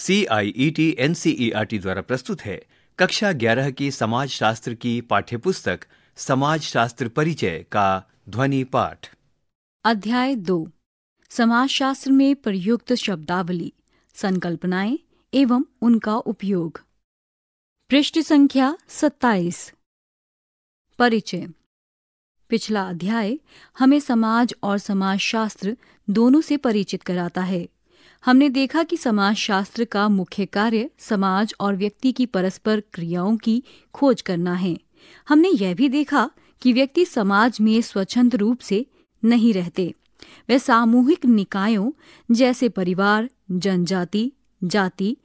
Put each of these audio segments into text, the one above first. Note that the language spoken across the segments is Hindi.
C I E T N C E R T द्वारा प्रस्तुत है कक्षा ग्यारह की समाज शास्त्र की पाठ्यपुस्तक समाज शास्त्र परिचय का ध्वनि पाठ अध्याय दो समाज शास्त्र में प्रयुक्त शब्दावली संकल्पनाएं एवं उनका उपयोग पृष्ठ संख्या सत्ताईस परिचय पिछला अध्याय हमें समाज और समाज शास्त्र दोनों से परिचित कराता है हमने देखा कि समाज शास्त्र का मुख्य कार्य समाज और व्यक्ति की परस्पर क्रियाओं की खोज करना है हमने यह भी देखा कि व्यक्ति समाज में स्वच्छंद रूप से नहीं रहते वे सामूहिक निकायों जैसे परिवार जनजाति जाति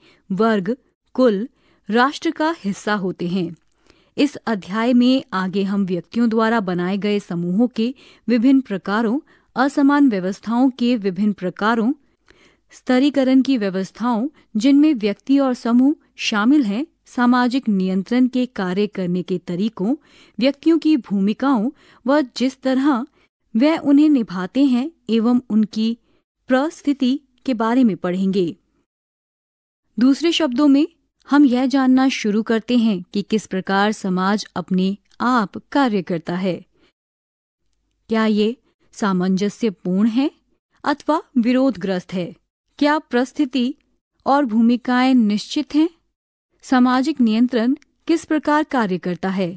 वर्ग कुल राष्ट्र का हिस्सा होते हैं इस अध्याय में आगे हम व्यक्तियों द्वारा बनाए गए समूहों के विभिन्न प्रकारों असमान व्यवस्थाओं के विभिन्न प्रकारों स्तरीकरण की व्यवस्थाओं जिनमें व्यक्ति और समूह शामिल हैं सामाजिक नियंत्रण के कार्य करने के तरीकों व्यक्तियों की भूमिकाओं व जिस तरह वह उन्हें निभाते हैं एवं उनकी प्रस्थिति के बारे में पढ़ेंगे दूसरे शब्दों में हम यह जानना शुरू करते हैं कि किस प्रकार समाज अपने आप कार्य करता है क्या ये सामंजस्यपूर्ण है अथवा विरोधग्रस्त है क्या प्रस्थिति और भूमिकाएं निश्चित हैं सामाजिक नियंत्रण किस प्रकार कार्य करता है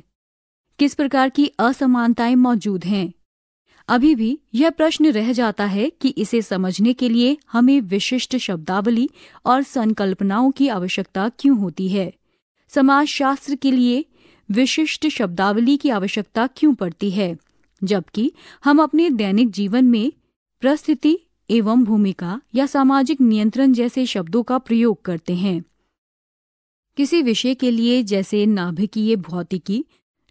किस प्रकार की असमानताएं मौजूद हैं अभी भी यह प्रश्न रह जाता है कि इसे समझने के लिए हमें विशिष्ट शब्दावली और संकल्पनाओं की आवश्यकता क्यों होती है समाजशास्त्र के लिए विशिष्ट शब्दावली की आवश्यकता क्यों पड़ती है जबकि हम अपने दैनिक जीवन में प्रस्थिति एवं भूमिका या सामाजिक नियंत्रण जैसे शब्दों का प्रयोग करते हैं किसी विषय के लिए जैसे नाभिकीय भौतिकी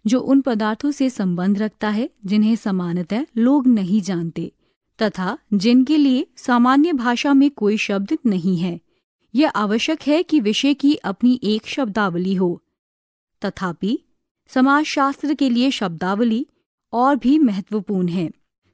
जो उन पदार्थों से संबंध रखता है जिन्हें समानतः लोग नहीं जानते तथा जिनके लिए सामान्य भाषा में कोई शब्द नहीं है यह आवश्यक है कि विषय की अपनी एक शब्दावली हो तथापि समाजशास्त्र के लिए शब्दावली और भी महत्वपूर्ण है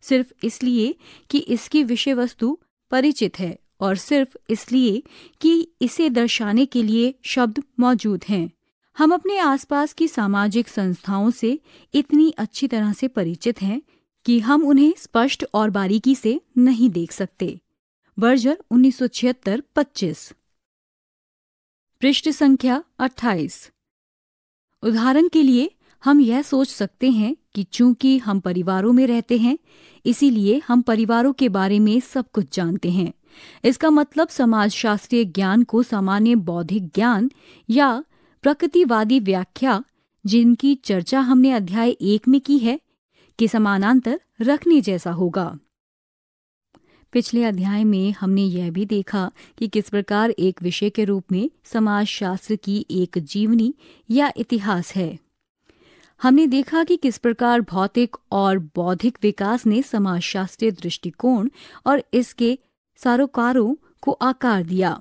सिर्फ इसलिए कि इसकी विषय वस्तु परिचित है और सिर्फ इसलिए कि इसे दर्शाने के लिए शब्द मौजूद हैं हम अपने आसपास की सामाजिक संस्थाओं से इतनी अच्छी तरह से परिचित हैं कि हम उन्हें स्पष्ट और बारीकी से नहीं देख सकते बर्जर उन्नीस सौ छिहत्तर पच्चीस पृष्ठ संख्या अट्ठाईस उदाहरण के लिए हम यह सोच सकते हैं कि चूंकि हम परिवारों में रहते हैं इसीलिए हम परिवारों के बारे में सब कुछ जानते हैं इसका मतलब समाजशास्त्रीय ज्ञान को सामान्य बौद्धिक ज्ञान या प्रकृतिवादी व्याख्या जिनकी चर्चा हमने अध्याय एक में की है के समानांतर रखने जैसा होगा पिछले अध्याय में हमने यह भी देखा कि किस प्रकार एक विषय के रूप में समाजशास्त्र की एक जीवनी या इतिहास है हमने देखा कि किस प्रकार भौतिक और बौद्धिक विकास ने समाजशास्त्रीय दृष्टिकोण और इसके सारोकारों को आकार दिया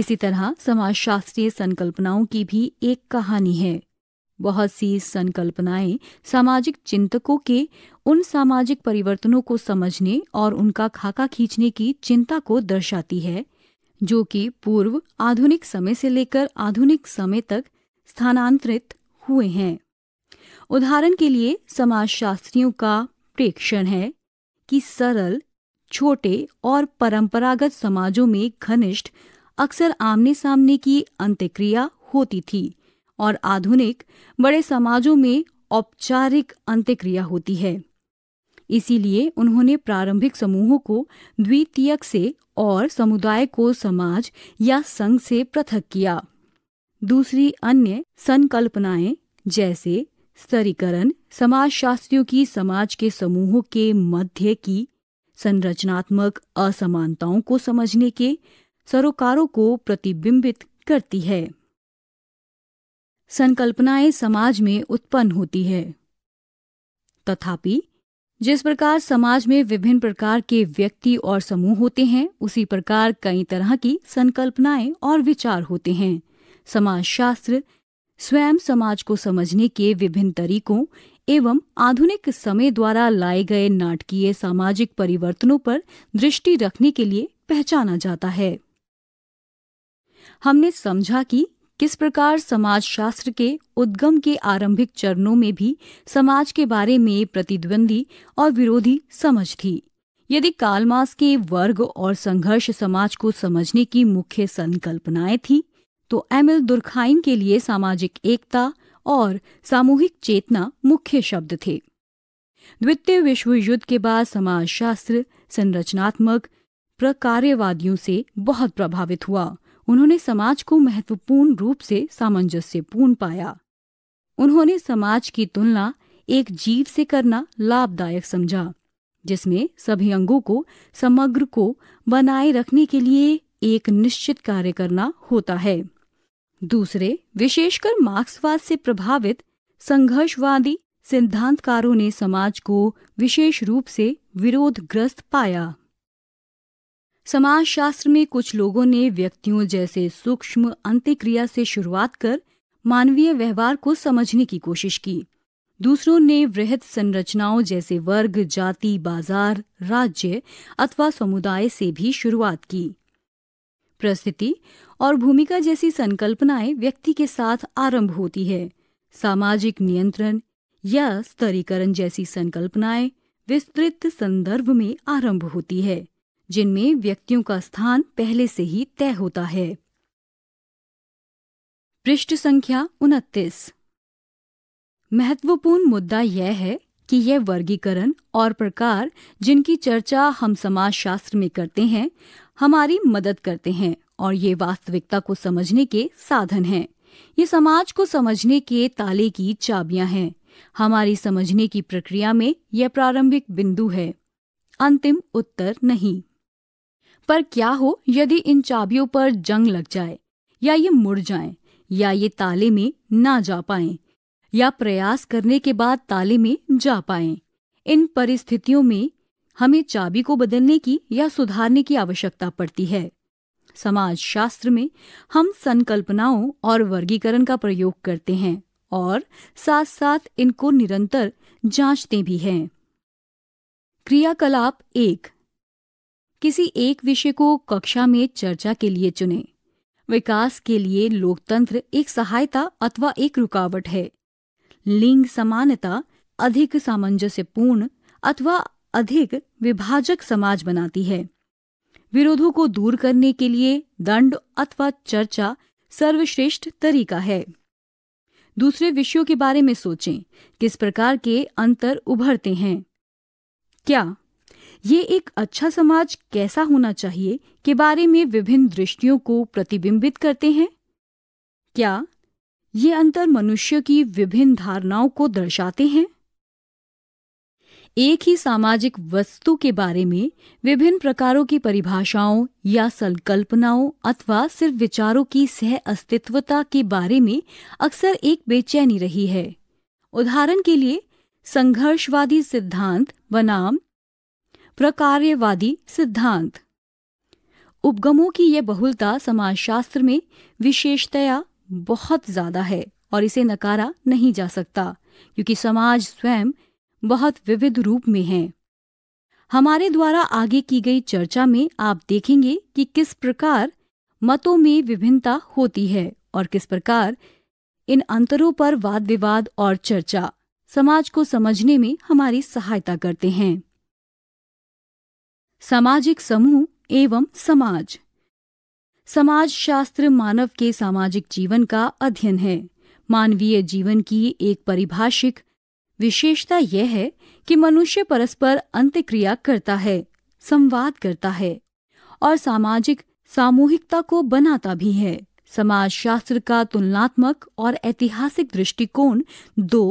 इसी तरह समाजशास्त्रीय संकल्पनाओं की भी एक कहानी है बहुत सी संकल्पनाएं सामाजिक चिंतकों के उन सामाजिक परिवर्तनों को समझने और उनका खाका खींचने की चिंता को दर्शाती है जो कि पूर्व आधुनिक समय से लेकर आधुनिक समय तक स्थानांतरित हुए हैं उदाहरण के लिए समाजशास्त्रियों का प्रेक्षण है कि सरल छोटे और परंपरागत समाजों में घनिष्ठ अक्सर आमने सामने की अंत्यक्रिया होती थी और आधुनिक बड़े समाजों में औपचारिक अंत्यक्रिया होती है इसीलिए उन्होंने प्रारंभिक समूहों को द्वितीयक से और समुदाय को समाज या संघ से पृथक किया दूसरी अन्य संकल्पनाएं जैसे स्तरीकरण समाज शास्त्रियों की समाज के समूहों के मध्य की संरचनात्मक असमानताओं को समझने के सरोकारों को प्रतिबिंबित करती है संकल्पनाएं समाज में उत्पन्न होती है तथापि जिस प्रकार समाज में विभिन्न प्रकार के व्यक्ति और समूह होते हैं उसी प्रकार कई तरह की संकल्पनाएं और विचार होते हैं समाजशास्त्र स्वयं समाज को समझने के विभिन्न तरीकों एवं आधुनिक समय द्वारा लाए गए नाटकीय सामाजिक परिवर्तनों पर दृष्टि रखने के लिए पहचाना जाता है हमने समझा कि किस प्रकार समाजशास्त्र के उद्गम के आरंभिक चरणों में भी समाज के बारे में प्रतिद्वंदी और विरोधी समझ थी यदि कालमास के वर्ग और संघर्ष समाज को समझने की मुख्य संकल्पनाएं थी तो एमिल दुर्खाइन के लिए सामाजिक एकता और सामूहिक चेतना मुख्य शब्द थे द्वितीय विश्व युद्ध के बाद समाजशास्त्र संरचनात्मक प्रकार्यवादियों से बहुत प्रभावित हुआ उन्होंने समाज को महत्वपूर्ण रूप से सामंजस्यपूर्ण पाया उन्होंने समाज की तुलना एक जीव से करना लाभदायक समझा जिसमें सभी अंगों को समग्र को बनाए रखने के लिए एक निश्चित कार्य करना होता है दूसरे विशेषकर मार्क्सवाद से प्रभावित संघर्षवादी सिद्धांतकारों ने समाज को विशेष रूप से विरोधग्रस्त पाया समाजशास्त्र में कुछ लोगों ने व्यक्तियों जैसे सूक्ष्म अंत्यक्रिया से शुरुआत कर मानवीय व्यवहार को समझने की कोशिश की दूसरों ने वृहद संरचनाओं जैसे वर्ग जाति बाजार राज्य अथवा समुदाय से भी शुरुआत की प्रस्थिति और भूमिका जैसी संकल्पनाएं व्यक्ति के साथ आरंभ होती है सामाजिक नियंत्रण या स्तरीकरण जैसी संकल्पनाएं विस्तृत संदर्भ में आरंभ होती है जिनमें व्यक्तियों का स्थान पहले से ही तय होता है पृष्ठ संख्या उनतीस महत्वपूर्ण मुद्दा यह है कि यह वर्गीकरण और प्रकार जिनकी चर्चा हम समाज शास्त्र में करते हैं हमारी मदद करते हैं और ये वास्तविकता को समझने के साधन हैं ये समाज को समझने के ताले की चाबियां हैं हमारी समझने की प्रक्रिया में यह प्रारंभिक बिंदु है अंतिम उत्तर नहीं पर क्या हो यदि इन चाबियों पर जंग लग जाए या ये मुड़ जाएं, या ये ताले में ना जा पाएं, या प्रयास करने के बाद ताले में जा पाएं। इन परिस्थितियों में हमें चाबी को बदलने की या सुधारने की आवश्यकता पड़ती है समाज शास्त्र में हम संकल्पनाओं और वर्गीकरण का प्रयोग करते हैं और साथ साथ इनको निरंतर जांचते भी हैं क्रियाकलाप एक किसी एक विषय को कक्षा में चर्चा के लिए चुनें विकास के लिए लोकतंत्र एक सहायता अथवा एक रुकावट है लिंग समानता अधिक सामंजस्यपूर्ण अथवा अधिक विभाजक समाज बनाती है विरोधों को दूर करने के लिए दंड अथवा चर्चा सर्वश्रेष्ठ तरीका है दूसरे विषयों के बारे में सोचें किस प्रकार के अंतर उभरते हैं क्या ये एक अच्छा समाज कैसा होना चाहिए के बारे में विभिन्न दृष्टियों को प्रतिबिंबित करते हैं क्या ये अंतर मनुष्य की विभिन्न धारणाओं को दर्शाते हैं एक ही सामाजिक वस्तु के बारे में विभिन्न प्रकारों की परिभाषाओं या संकल्पनाओं अथवा सिर्फ विचारों की सह अस्तित्वता के बारे में अक्सर एक बेचैनी रही है उदाहरण के लिए संघर्षवादी सिद्धांत बनाम प्रकार्यवादी सिद्धांत उपगमों की यह बहुलता समाजशास्त्र में विशेषतया बहुत ज्यादा है और इसे नकारा नहीं जा सकता क्योंकि समाज स्वयं बहुत विविध रूप में हैं हमारे द्वारा आगे की गई चर्चा में आप देखेंगे कि किस प्रकार मतों में विभिन्नता होती है और किस प्रकार इन अंतरों पर वाद विवाद और चर्चा समाज को समझने में हमारी सहायता करते हैं सामाजिक समूह एवं समाज समाज शास्त्र मानव के सामाजिक जीवन का अध्ययन है मानवीय जीवन की एक परिभाषिक विशेषता यह है कि मनुष्य परस्पर अंत्यक्रिया करता है संवाद करता है और सामाजिक सामूहिकता को बनाता भी है समाज शास्त्र का तुलनात्मक और ऐतिहासिक दृष्टिकोण दो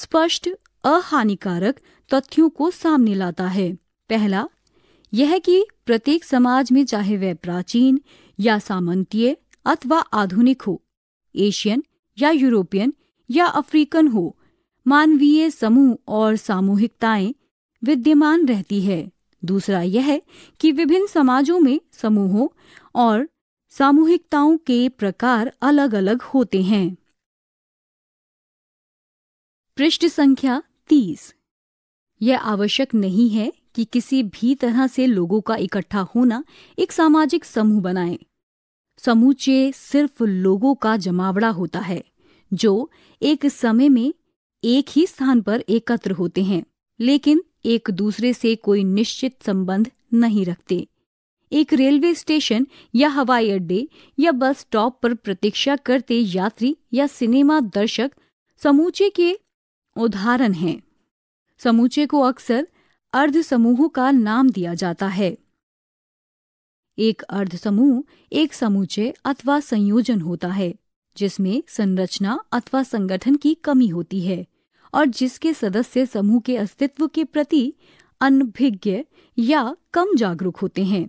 स्पष्ट अहानिकारक तथ्यों को सामने लाता है पहला यह कि प्रत्येक समाज में चाहे वह प्राचीन या सामंतीय अथवा आधुनिक हो एशियन या यूरोपियन या अफ्रीकन हो मानवीय समूह और सामूहिकताएं विद्यमान रहती है दूसरा यह कि विभिन्न समाजों में समूहों और सामूहिकताओं के प्रकार अलग अलग होते हैं पृष्ठ संख्या तीस यह आवश्यक नहीं है कि किसी भी तरह से लोगों का इकट्ठा होना एक सामाजिक समूह बनाए समूचे सिर्फ लोगों का जमावड़ा होता है जो एक समय में एक ही स्थान पर एकत्र होते हैं लेकिन एक दूसरे से कोई निश्चित संबंध नहीं रखते एक रेलवे स्टेशन या हवाई अड्डे या बस स्टॉप पर प्रतीक्षा करते यात्री या सिनेमा दर्शक समूचे के उदाहरण हैं समूचे को अक्सर अर्ध समूह का नाम दिया जाता है एक अर्ध समूह एक समूचे अथवा संयोजन होता है जिसमें संरचना अथवा संगठन की कमी होती है और जिसके सदस्य समूह के अस्तित्व के प्रति अनभिज्ञ या कम जागरूक होते हैं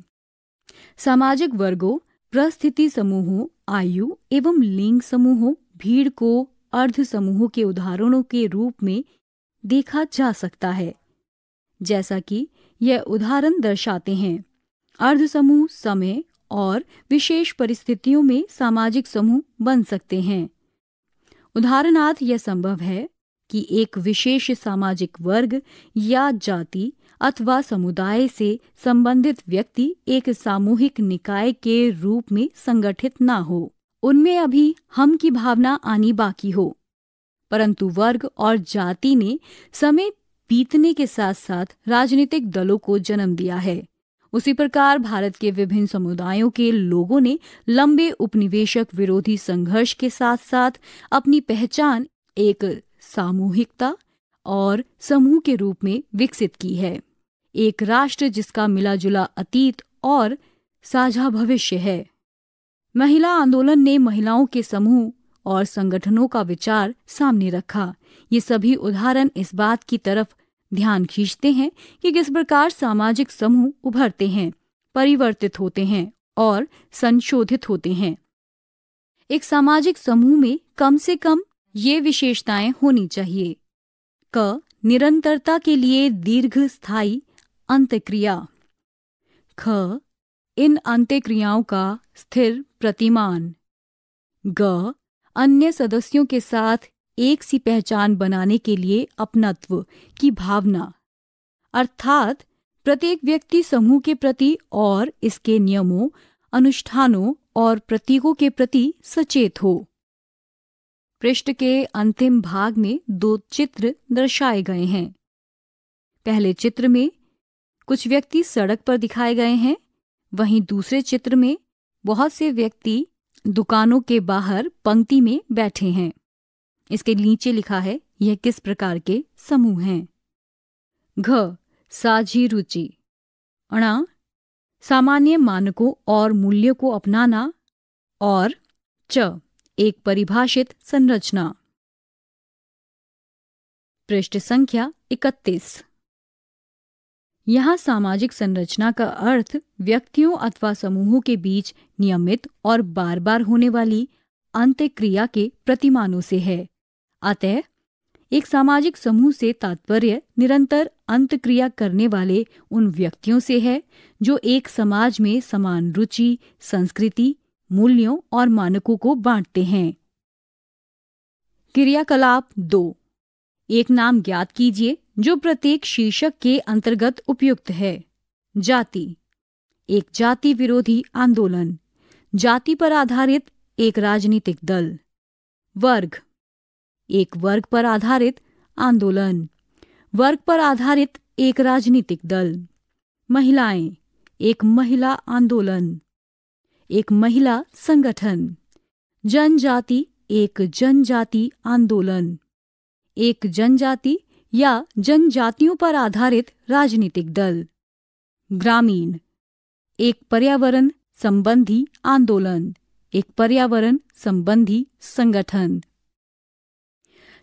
सामाजिक वर्गों प्रस्थिति समूहों आयु एवं लिंग समूहों भीड़ को अर्ध समूहों के उदाहरणों के रूप में देखा जा सकता है जैसा कि यह उदाहरण दर्शाते हैं अर्ध समूह समय और विशेष परिस्थितियों में सामाजिक समूह बन सकते हैं उदाहरणार्थ यह संभव है कि एक विशेष सामाजिक वर्ग या जाति अथवा समुदाय से संबंधित व्यक्ति एक सामूहिक निकाय के रूप में संगठित न हो उनमें अभी हम की भावना आनी बाकी हो परंतु वर्ग और जाति ने समय बीतने के साथ साथ राजनीतिक दलों को जन्म दिया है उसी प्रकार भारत के विभिन्न समुदायों के लोगों ने लंबे उपनिवेशक विरोधी संघर्ष के साथ साथ अपनी पहचान एक सामूहिकता और समूह के रूप में विकसित की है एक राष्ट्र जिसका मिला जुला अतीत और साझा भविष्य है महिला आंदोलन ने महिलाओं के समूह और संगठनों का विचार सामने रखा ये सभी उदाहरण इस बात की तरफ ध्यान खींचते हैं कि किस प्रकार सामाजिक समूह उभरते हैं परिवर्तित होते हैं और संशोधित होते हैं एक सामाजिक समूह में कम से कम ये विशेषताएं होनी चाहिए क निरंतरता के लिए दीर्घ स्थायी अंत्यक्रिया ख इन अंत्यक्रियाओं का स्थिर प्रतिमान ग अन्य सदस्यों के साथ एक सी पहचान बनाने के लिए अपनत्व की भावना अर्थात प्रत्येक व्यक्ति समूह के प्रति और इसके नियमों अनुष्ठानों और प्रतीकों के प्रति सचेत हो पृष्ठ के अंतिम भाग में दो चित्र दर्शाए गए हैं पहले चित्र में कुछ व्यक्ति सड़क पर दिखाए गए हैं वहीं दूसरे चित्र में बहुत से व्यक्ति दुकानों के बाहर पंक्ति में बैठे हैं इसके नीचे लिखा है यह किस प्रकार के समूह हैं घ साझी रुचि अणा सामान्य मानकों और मूल्यों को अपनाना और च एक परिभाषित संरचना पृष्ठ संख्या इकतीस यहाँ सामाजिक संरचना का अर्थ व्यक्तियों अथवा समूहों के बीच नियमित और बार बार होने वाली अंत्यक्रिया के प्रतिमानों से है अतः एक सामाजिक समूह से तात्पर्य निरंतर अंतक्रिया करने वाले उन व्यक्तियों से है जो एक समाज में समान रुचि संस्कृति मूल्यों और मानकों को बांटते हैं क्रियाकलाप दो एक नाम ज्ञात कीजिए जो प्रत्येक शीर्षक के अंतर्गत उपयुक्त है जाति एक जाति विरोधी आंदोलन जाति पर आधारित एक राजनीतिक दल वर्ग एक वर्ग पर आधारित आंदोलन वर्ग पर आधारित एक राजनीतिक दल महिलाएं एक महिला आंदोलन एक महिला संगठन जनजाति एक जनजाति आंदोलन एक जनजाति या जनजातियों पर आधारित राजनीतिक दल ग्रामीण एक पर्यावरण संबंधी आंदोलन एक पर्यावरण संबंधी संगठन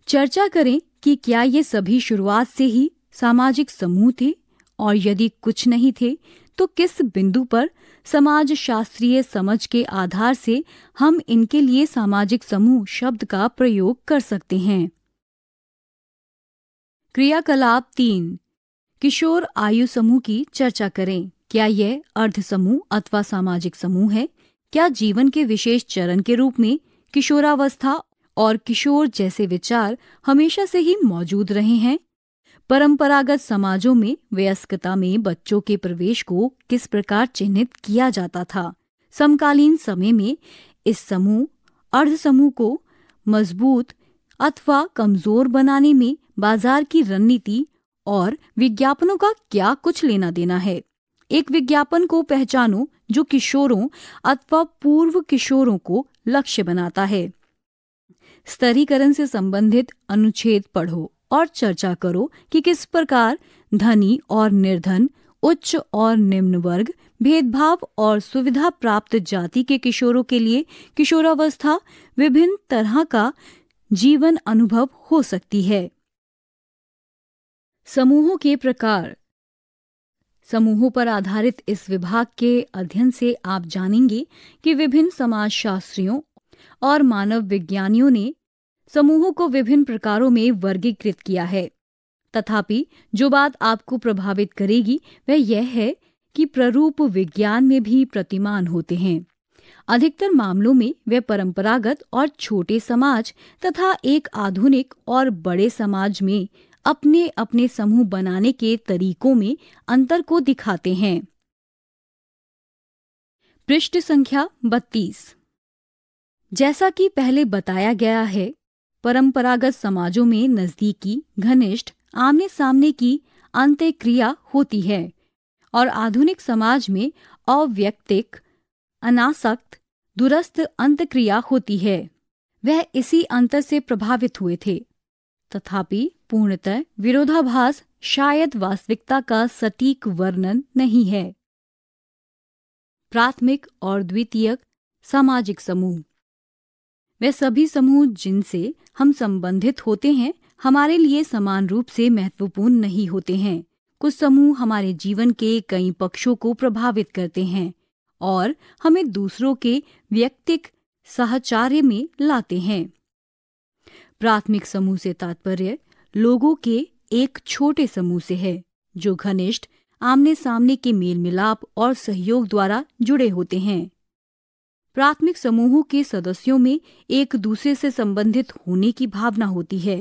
चर्चा करें कि क्या ये सभी शुरुआत से ही सामाजिक समूह थे और यदि कुछ नहीं थे तो किस बिंदु पर समाज शास्त्रीय समझ के आधार से हम इनके लिए सामाजिक समूह शब्द का प्रयोग कर सकते हैं क्रियाकलाप तीन किशोर आयु समूह की चर्चा करें क्या यह अर्ध समूह अथवा सामाजिक समूह है क्या जीवन के विशेष चरण के रूप में किशोरावस्था और किशोर जैसे विचार हमेशा से ही मौजूद रहे हैं परंपरागत समाजों में वयस्कता में बच्चों के प्रवेश को किस प्रकार चिन्हित किया जाता था समकालीन समय में इस समूह अर्ध समूह को मजबूत अथवा कमजोर बनाने में बाजार की रणनीति और विज्ञापनों का क्या कुछ लेना देना है एक विज्ञापन को पहचानो जो किशोरों अथवा पूर्व किशोरों को लक्ष्य बनाता है स्तरीकरण से संबंधित अनुच्छेद पढ़ो और चर्चा करो कि किस प्रकार धनी और निर्धन उच्च और निम्न वर्ग भेदभाव और सुविधा प्राप्त जाति के किशोरों के लिए किशोरावस्था विभिन्न तरह का जीवन अनुभव हो सकती है समूहों के प्रकार समूहों पर आधारित इस विभाग के अध्ययन से आप जानेंगे कि विभिन्न समाजशास्त्रियों और मानव विज्ञानियों ने समूहों को विभिन्न प्रकारों में वर्गीकृत किया है तथापि जो बात आपको प्रभावित करेगी वह यह है कि प्ररूप विज्ञान में भी प्रतिमान होते हैं अधिकतर मामलों में वे परंपरागत और छोटे समाज तथा एक आधुनिक और बड़े समाज में अपने अपने समूह बनाने के तरीकों में अंतर को दिखाते हैं पृष्ठ संख्या बत्तीस जैसा कि पहले बताया गया है परंपरागत समाजों में नजदीकी घनिष्ठ आमने सामने की अंत्यक्रिया होती है और आधुनिक समाज में अव्यक्तिक अनासक्त अंत अंतक्रिया होती है वह इसी अंतर से प्रभावित हुए थे तथापि पूर्णतः विरोधाभास शायद वास्तविकता का सटीक वर्णन नहीं है प्राथमिक और द्वितीयक सामाजिक समूह वे सभी समूह जिनसे हम संबंधित होते हैं हमारे लिए समान रूप से महत्वपूर्ण नहीं होते हैं कुछ समूह हमारे जीवन के कई पक्षों को प्रभावित करते हैं और हमें दूसरों के व्यक्तिक सहचार्य में लाते हैं प्राथमिक समूह से तात्पर्य लोगों के एक छोटे समूह से है जो घनिष्ठ आमने सामने के मेल मिलाप और सहयोग द्वारा जुड़े होते हैं प्राथमिक समूहों के सदस्यों में एक दूसरे से संबंधित होने की भावना होती है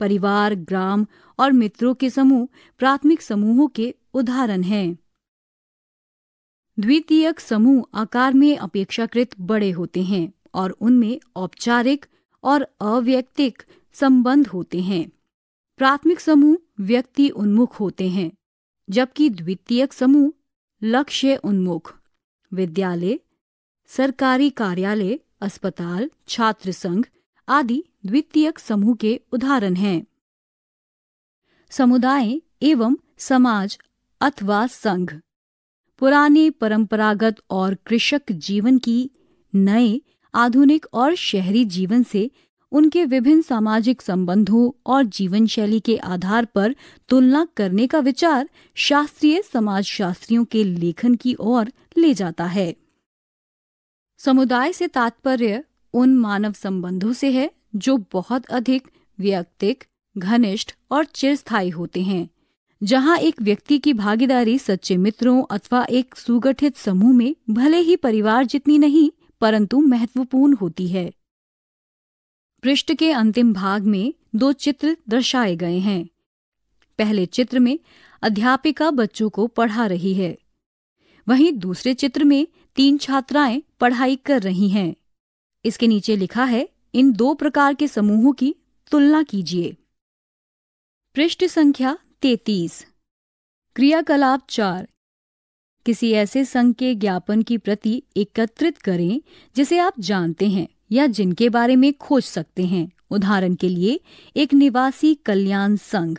परिवार ग्राम और मित्रों के समूह प्राथमिक समूहों के उदाहरण हैं द्वितीयक समूह आकार में अपेक्षाकृत बड़े होते हैं और उनमें औपचारिक और अव्यक्तिक संबंध होते हैं प्राथमिक समूह व्यक्ति उन्मुख होते हैं जबकि द्वितीयक समूह लक्ष्य उन्मुख विद्यालय सरकारी कार्यालय अस्पताल छात्र संघ आदि द्वितीयक समूह के उदाहरण हैं समुदाय एवं समाज अथवा संघ पुराने परंपरागत और कृषक जीवन की नए आधुनिक और शहरी जीवन से उनके विभिन्न सामाजिक संबंधों और जीवन शैली के आधार पर तुलना करने का विचार शास्त्रीय समाजशास्त्रियों के लेखन की ओर ले जाता है समुदाय से तात्पर्य उन मानव संबंधों से है जो बहुत अधिक व्यक्तिक घनिष्ठ और चिरस्थायी होते हैं जहां एक व्यक्ति की भागीदारी सच्चे मित्रों अथवा एक सुगठित समूह में भले ही परिवार जितनी नहीं परंतु महत्वपूर्ण होती है पृष्ठ के अंतिम भाग में दो चित्र दर्शाए गए हैं पहले चित्र में अध्यापिका बच्चों को पढ़ा रही है वहीं दूसरे चित्र में तीन छात्राएं पढ़ाई कर रही हैं इसके नीचे लिखा है इन दो प्रकार के समूहों की तुलना कीजिए पृष्ठ संख्या तैतीस क्रियाकलाप चार किसी ऐसे संघ के ज्ञापन की प्रति एकत्रित करें जिसे आप जानते हैं या जिनके बारे में खोज सकते हैं उदाहरण के लिए एक निवासी कल्याण संघ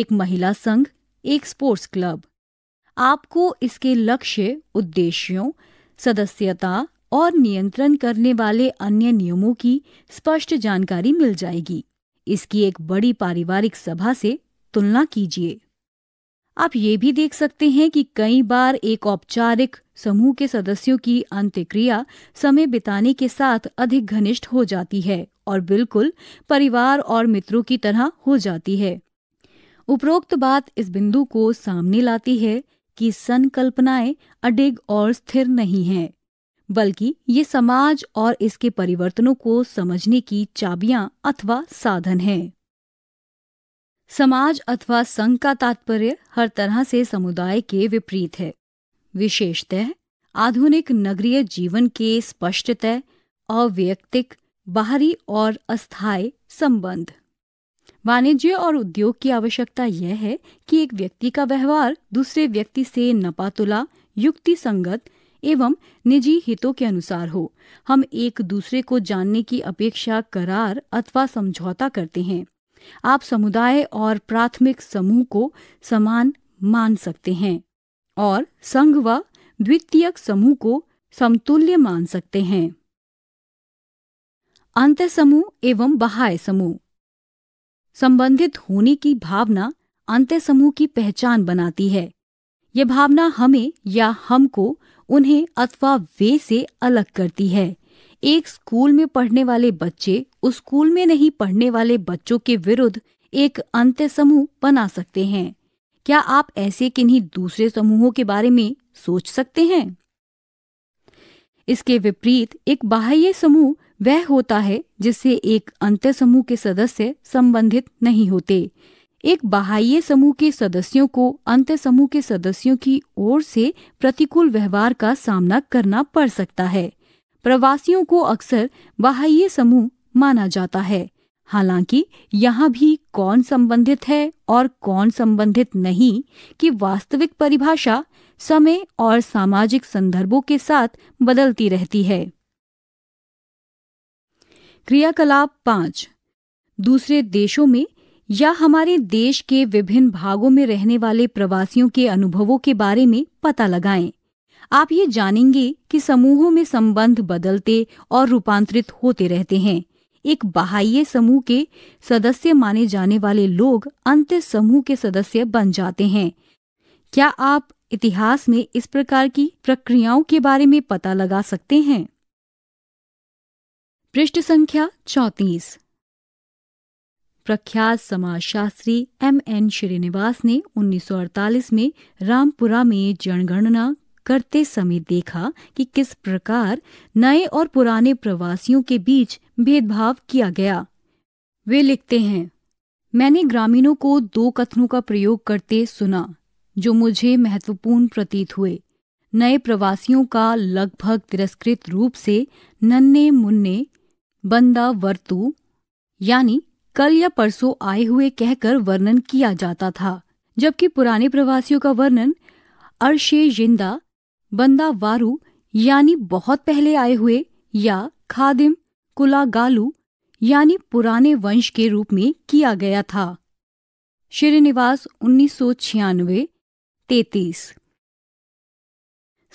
एक महिला संघ एक स्पोर्ट्स क्लब आपको इसके लक्ष्य उद्देश्यों सदस्यता और नियंत्रण करने वाले अन्य नियमों की स्पष्ट जानकारी मिल जाएगी इसकी एक बड़ी पारिवारिक सभा से तुलना कीजिए आप ये भी देख सकते हैं कि कई बार एक औपचारिक समूह के सदस्यों की अंत्यक्रिया समय बिताने के साथ अधिक घनिष्ठ हो जाती है और बिल्कुल परिवार और मित्रों की तरह हो जाती है उपरोक्त बात इस बिंदु को सामने लाती है कि संकल्पनाएं अडिग और स्थिर नहीं हैं बल्कि ये समाज और इसके परिवर्तनों को समझने की चाबियां अथवा साधन हैं समाज अथवा संघ का तात्पर्य हर तरह से समुदाय के विपरीत है विशेषतः आधुनिक नगरीय जीवन के स्पष्टतः अव्यक्तिक बाहरी और अस्थायी संबंध वाणिज्य और उद्योग की आवश्यकता यह है कि एक व्यक्ति का व्यवहार दूसरे व्यक्ति से नपातुला युक्ति संगत एवं निजी हितों के अनुसार हो हम एक दूसरे को जानने की अपेक्षा करार अथवा समझौता करते हैं आप समुदाय और प्राथमिक समूह को समान मान सकते हैं और संघ व द्वितीयक समूह को समतुल्य मान सकते हैं अंत समूह एवं बहाय समूह संबंधित होने की भावना अंत्य समूह की पहचान बनाती है यह भावना हमें या हमको उन्हें अथवा वे से अलग करती है एक स्कूल में पढ़ने वाले बच्चे उस स्कूल में नहीं पढ़ने वाले बच्चों के विरुद्ध एक अंत्य समूह बना सकते हैं क्या आप ऐसे किन्हीं दूसरे समूहों के बारे में सोच सकते हैं इसके विपरीत एक बाह्य समूह वह होता है जिससे एक अंत समूह के सदस्य संबंधित नहीं होते एक बाह्य समूह के सदस्यों को अंत समूह के सदस्यों की ओर से प्रतिकूल व्यवहार का सामना करना पड़ सकता है प्रवासियों को अक्सर बाह्य समूह माना जाता है हालांकि यहाँ भी कौन संबंधित है और कौन संबंधित नहीं की वास्तविक परिभाषा समय और सामाजिक संदर्भों के साथ बदलती रहती है क्रियाकलाप पाँच दूसरे देशों में या हमारे देश के विभिन्न भागों में रहने वाले प्रवासियों के अनुभवों के बारे में पता लगाएं। आप ये जानेंगे कि समूहों में संबंध बदलते और रूपांतरित होते रहते हैं एक बाह्य समूह के सदस्य माने जाने वाले लोग अंत समूह के सदस्य बन जाते हैं क्या आप इतिहास में इस प्रकार की प्रक्रियाओं के बारे में पता लगा सकते हैं पृष्ठ संख्या चौतीस प्रख्यात समाजशास्त्री एम एन श्रीनिवास ने 1948 में रामपुरा में जनगणना करते समय देखा कि किस प्रकार नए और पुराने प्रवासियों के बीच भेदभाव किया गया वे लिखते हैं मैंने ग्रामीणों को दो कथनों का प्रयोग करते सुना जो मुझे महत्वपूर्ण प्रतीत हुए नए प्रवासियों का लगभग तिरस्कृत रूप से नन्हे मुन्ने बंदा वर्तु यानी कल या परसों आए हुए कहकर वर्णन किया जाता था जबकि पुराने प्रवासियों का वर्णन अर्शे जिंदा बंदा वारु यानी बहुत पहले आए हुए या खादिम कुलागालू यानी पुराने वंश के रूप में किया गया था श्रीनिवास उन्नीस सौ छियानवे तैतीस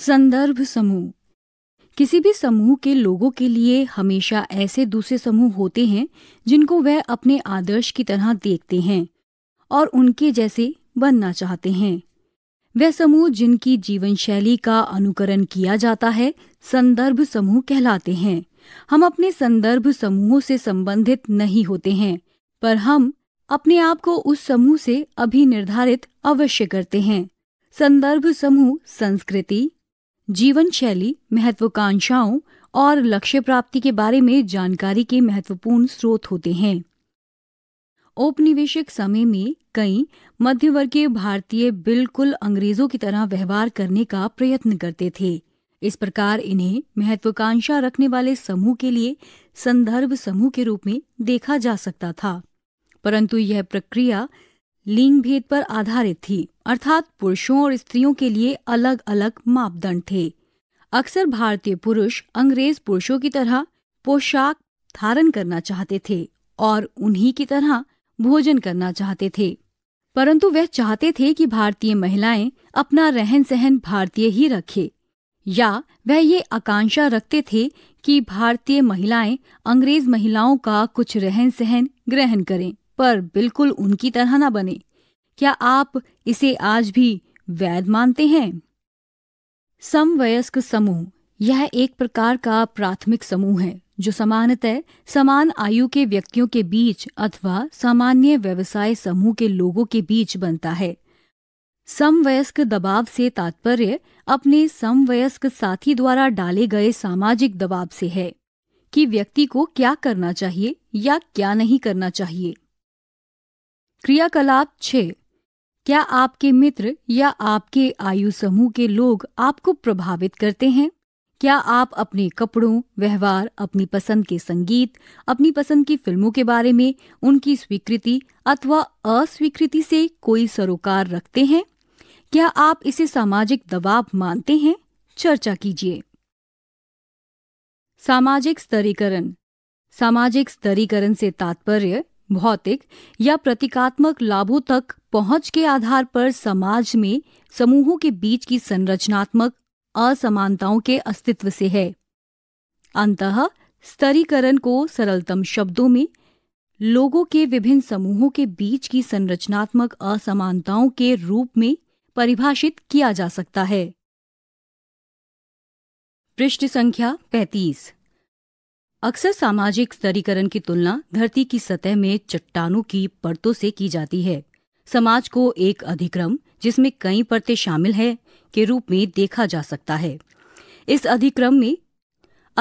संदर्भ समूह किसी भी समूह के लोगों के लिए हमेशा ऐसे दूसरे समूह होते हैं जिनको वह अपने आदर्श की तरह देखते हैं और उनके जैसे बनना चाहते हैं वह समूह जिनकी जीवन शैली का अनुकरण किया जाता है संदर्भ समूह कहलाते हैं हम अपने संदर्भ समूहों से संबंधित नहीं होते हैं पर हम अपने आप को उस समूह से अभी निर्धारित अवश्य करते हैं संदर्भ समूह संस्कृति जीवन शैली महत्वाकांक्षाओं और लक्ष्य प्राप्ति के बारे में जानकारी के महत्वपूर्ण स्रोत होते हैं औपनिवेशिक समय में कई मध्यवर्गीय भारतीय बिल्कुल अंग्रेजों की तरह व्यवहार करने का प्रयत्न करते थे इस प्रकार इन्हें महत्वाकांक्षा रखने वाले समूह के लिए संदर्भ समूह के रूप में देखा जा सकता था परंतु यह प्रक्रिया लिंग भेद पर आधारित थी अर्थात पुरुषों और स्त्रियों के लिए अलग अलग मापदंड थे अक्सर भारतीय पुरुष अंग्रेज पुरुषों की तरह पोशाक धारण करना चाहते थे और उन्हीं की तरह भोजन करना चाहते थे परंतु वह चाहते थे कि भारतीय महिलाएं अपना रहन सहन भारतीय ही रखे या वह ये आकांक्षा रखते थे कि भारतीय महिलाएं अंग्रेज महिलाओं का कुछ रहन सहन ग्रहण करें पर बिल्कुल उनकी तरह ना बने क्या आप इसे आज भी वैध मानते हैं समवयस्क समूह यह एक प्रकार का प्राथमिक समूह है जो सामान्यतः समान आयु के व्यक्तियों के बीच अथवा सामान्य व्यवसाय समूह के लोगों के बीच बनता है समवयस्क दबाव से तात्पर्य अपने समवयस्क साथी द्वारा डाले गए सामाजिक दबाव से है कि व्यक्ति को क्या करना चाहिए या क्या नहीं करना चाहिए क्रियाकलाप छः क्या आपके मित्र या आपके आयु समूह के लोग आपको प्रभावित करते हैं क्या आप अपने कपड़ों व्यवहार अपनी पसंद के संगीत अपनी पसंद की फिल्मों के बारे में उनकी स्वीकृति अथवा अस्वीकृति से कोई सरोकार रखते हैं क्या आप इसे सामाजिक दबाव मानते हैं चर्चा कीजिए सामाजिक स्तरीकरण सामाजिक स्तरीकरण से तात्पर्य भौतिक या प्रतीकात्मक लाभों तक पहुंच के आधार पर समाज में समूहों के बीच की संरचनात्मक असमानताओं के अस्तित्व से है अंतः स्तरीकरण को सरलतम शब्दों में लोगों के विभिन्न समूहों के बीच की संरचनात्मक असमानताओं के रूप में परिभाषित किया जा सकता है पृष्ठ संख्या पैंतीस अक्सर सामाजिक स्तरीकरण की तुलना धरती की सतह में चट्टानों की परतों से की जाती है समाज को एक अधिक्रम जिसमें कई परतें शामिल है के रूप में देखा जा सकता है इस अधिक्रम में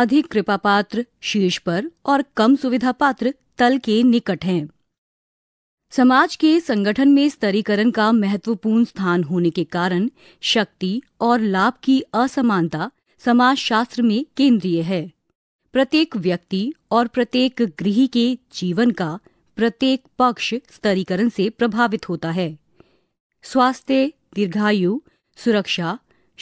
अधिक कृपा पात्र शीर्ष पर और कम सुविधा पात्र तल के निकट हैं समाज के संगठन में स्तरीकरण का महत्वपूर्ण स्थान होने के कारण शक्ति और लाभ की असमानता समाज शास्त्र में केंद्रीय है प्रत्येक व्यक्ति और प्रत्येक गृह के जीवन का प्रत्येक पक्ष स्तरीकरण से प्रभावित होता है स्वास्थ्य दीर्घायु सुरक्षा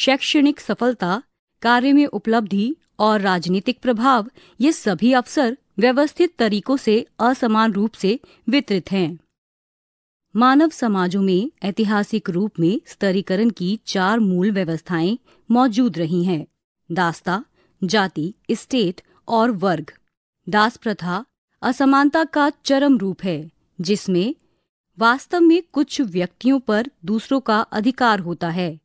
शैक्षणिक सफलता कार्य में उपलब्धि और राजनीतिक प्रभाव ये सभी अवसर व्यवस्थित तरीकों से असमान रूप से वितरित हैं मानव समाजों में ऐतिहासिक रूप में स्तरीकरण की चार मूल व्यवस्थाएं मौजूद रही हैं दास्ता जाति स्टेट और वर्ग दास प्रथा असमानता का चरम रूप है जिसमें वास्तव में कुछ व्यक्तियों पर दूसरों का अधिकार होता है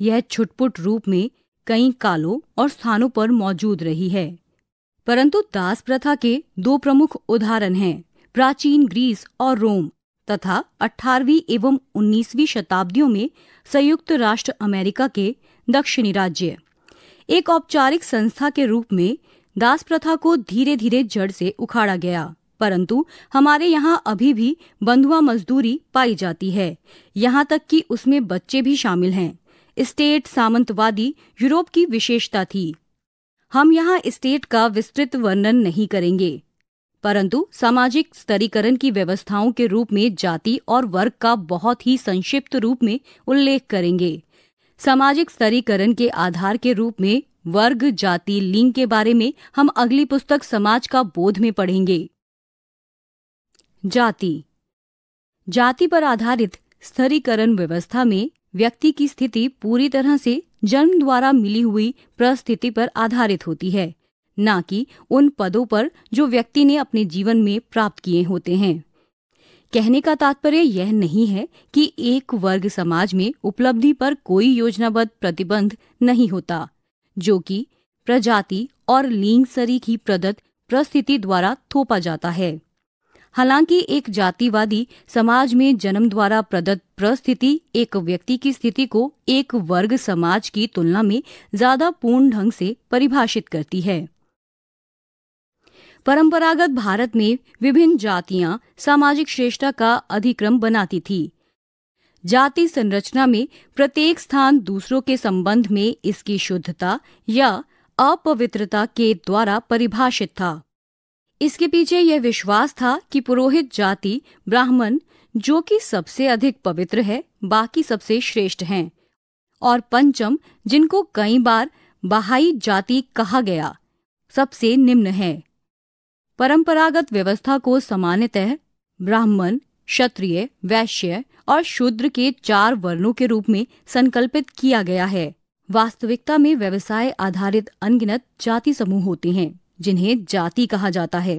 यह छुटपुट रूप में कई कालों और स्थानों पर मौजूद रही है परंतु दास प्रथा के दो प्रमुख उदाहरण हैं प्राचीन ग्रीस और रोम तथा 18वीं एवं 19वीं शताब्दियों में संयुक्त राष्ट्र अमेरिका के दक्षिणी राज्य एक औपचारिक संस्था के रूप में दास प्रथा को धीरे धीरे जड़ से उखाड़ा गया परंतु हमारे यहाँ अभी भी बंधुआ मजदूरी पाई जाती है यहाँ तक कि उसमें बच्चे भी शामिल हैं स्टेट सामंतवादी यूरोप की विशेषता थी हम यहाँ स्टेट का विस्तृत वर्णन नहीं करेंगे परंतु सामाजिक स्तरीकरण की व्यवस्थाओं के रूप में जाति और वर्ग का बहुत ही संक्षिप्त रूप में उल्लेख करेंगे सामाजिक स्तरीकरण के आधार के रूप में वर्ग जाति लिंग के बारे में हम अगली पुस्तक समाज का बोध में पढ़ेंगे जाति जाति पर आधारित स्थरीकरण व्यवस्था में व्यक्ति की स्थिति पूरी तरह से जन्म द्वारा मिली हुई प्रस्थिति पर आधारित होती है न कि उन पदों पर जो व्यक्ति ने अपने जीवन में प्राप्त किए होते हैं कहने का तात्पर्य यह नहीं है कि एक वर्ग समाज में उपलब्धि पर कोई योजनाबद्ध प्रतिबंध नहीं होता जो कि प्रजाति और लिंग शरीर की प्रदत्त प्रस्थिति द्वारा थोपा जाता है हालांकि एक जातिवादी समाज में जन्म द्वारा प्रदत्त प्रस्थिति एक व्यक्ति की स्थिति को एक वर्ग समाज की तुलना में ज्यादा पूर्ण ढंग से परिभाषित करती है परंपरागत भारत में विभिन्न जातियां सामाजिक श्रेष्ठता का अधिक्रम बनाती थी जाति संरचना में प्रत्येक स्थान दूसरों के संबंध में इसकी शुद्धता या अपवित्रता के द्वारा परिभाषित था इसके पीछे यह विश्वास था कि पुरोहित जाति ब्राह्मण जो कि सबसे अधिक पवित्र है बाकी सबसे श्रेष्ठ हैं और पंचम जिनको कई बार बहाई जाति कहा गया सबसे निम्न है परंपरागत व्यवस्था को सामान्यतः ब्राह्मण क्षत्रिय वैश्य और शूद्र के चार वर्णों के रूप में संकल्पित किया गया है वास्तविकता में व्यवसाय आधारित अनगिनत जाति समूह होते हैं जिन्हें जाति कहा जाता है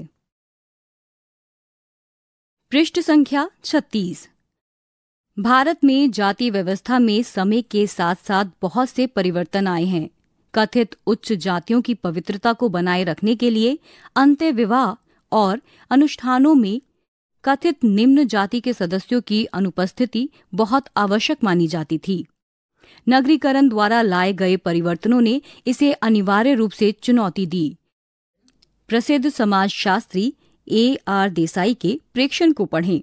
पृष्ठ संख्या छत्तीस भारत में जाति व्यवस्था में समय के साथ साथ बहुत से परिवर्तन आए हैं कथित उच्च जातियों की पवित्रता को बनाए रखने के लिए अंत्य विवाह और अनुष्ठानों में कथित निम्न जाति के सदस्यों की अनुपस्थिति बहुत आवश्यक मानी जाती थी नगरीकरण द्वारा लाए गए परिवर्तनों ने इसे अनिवार्य रूप से चुनौती दी प्रसिद्ध समाज शास्त्री ए आर देसाई के प्रेक्षण को पढ़ें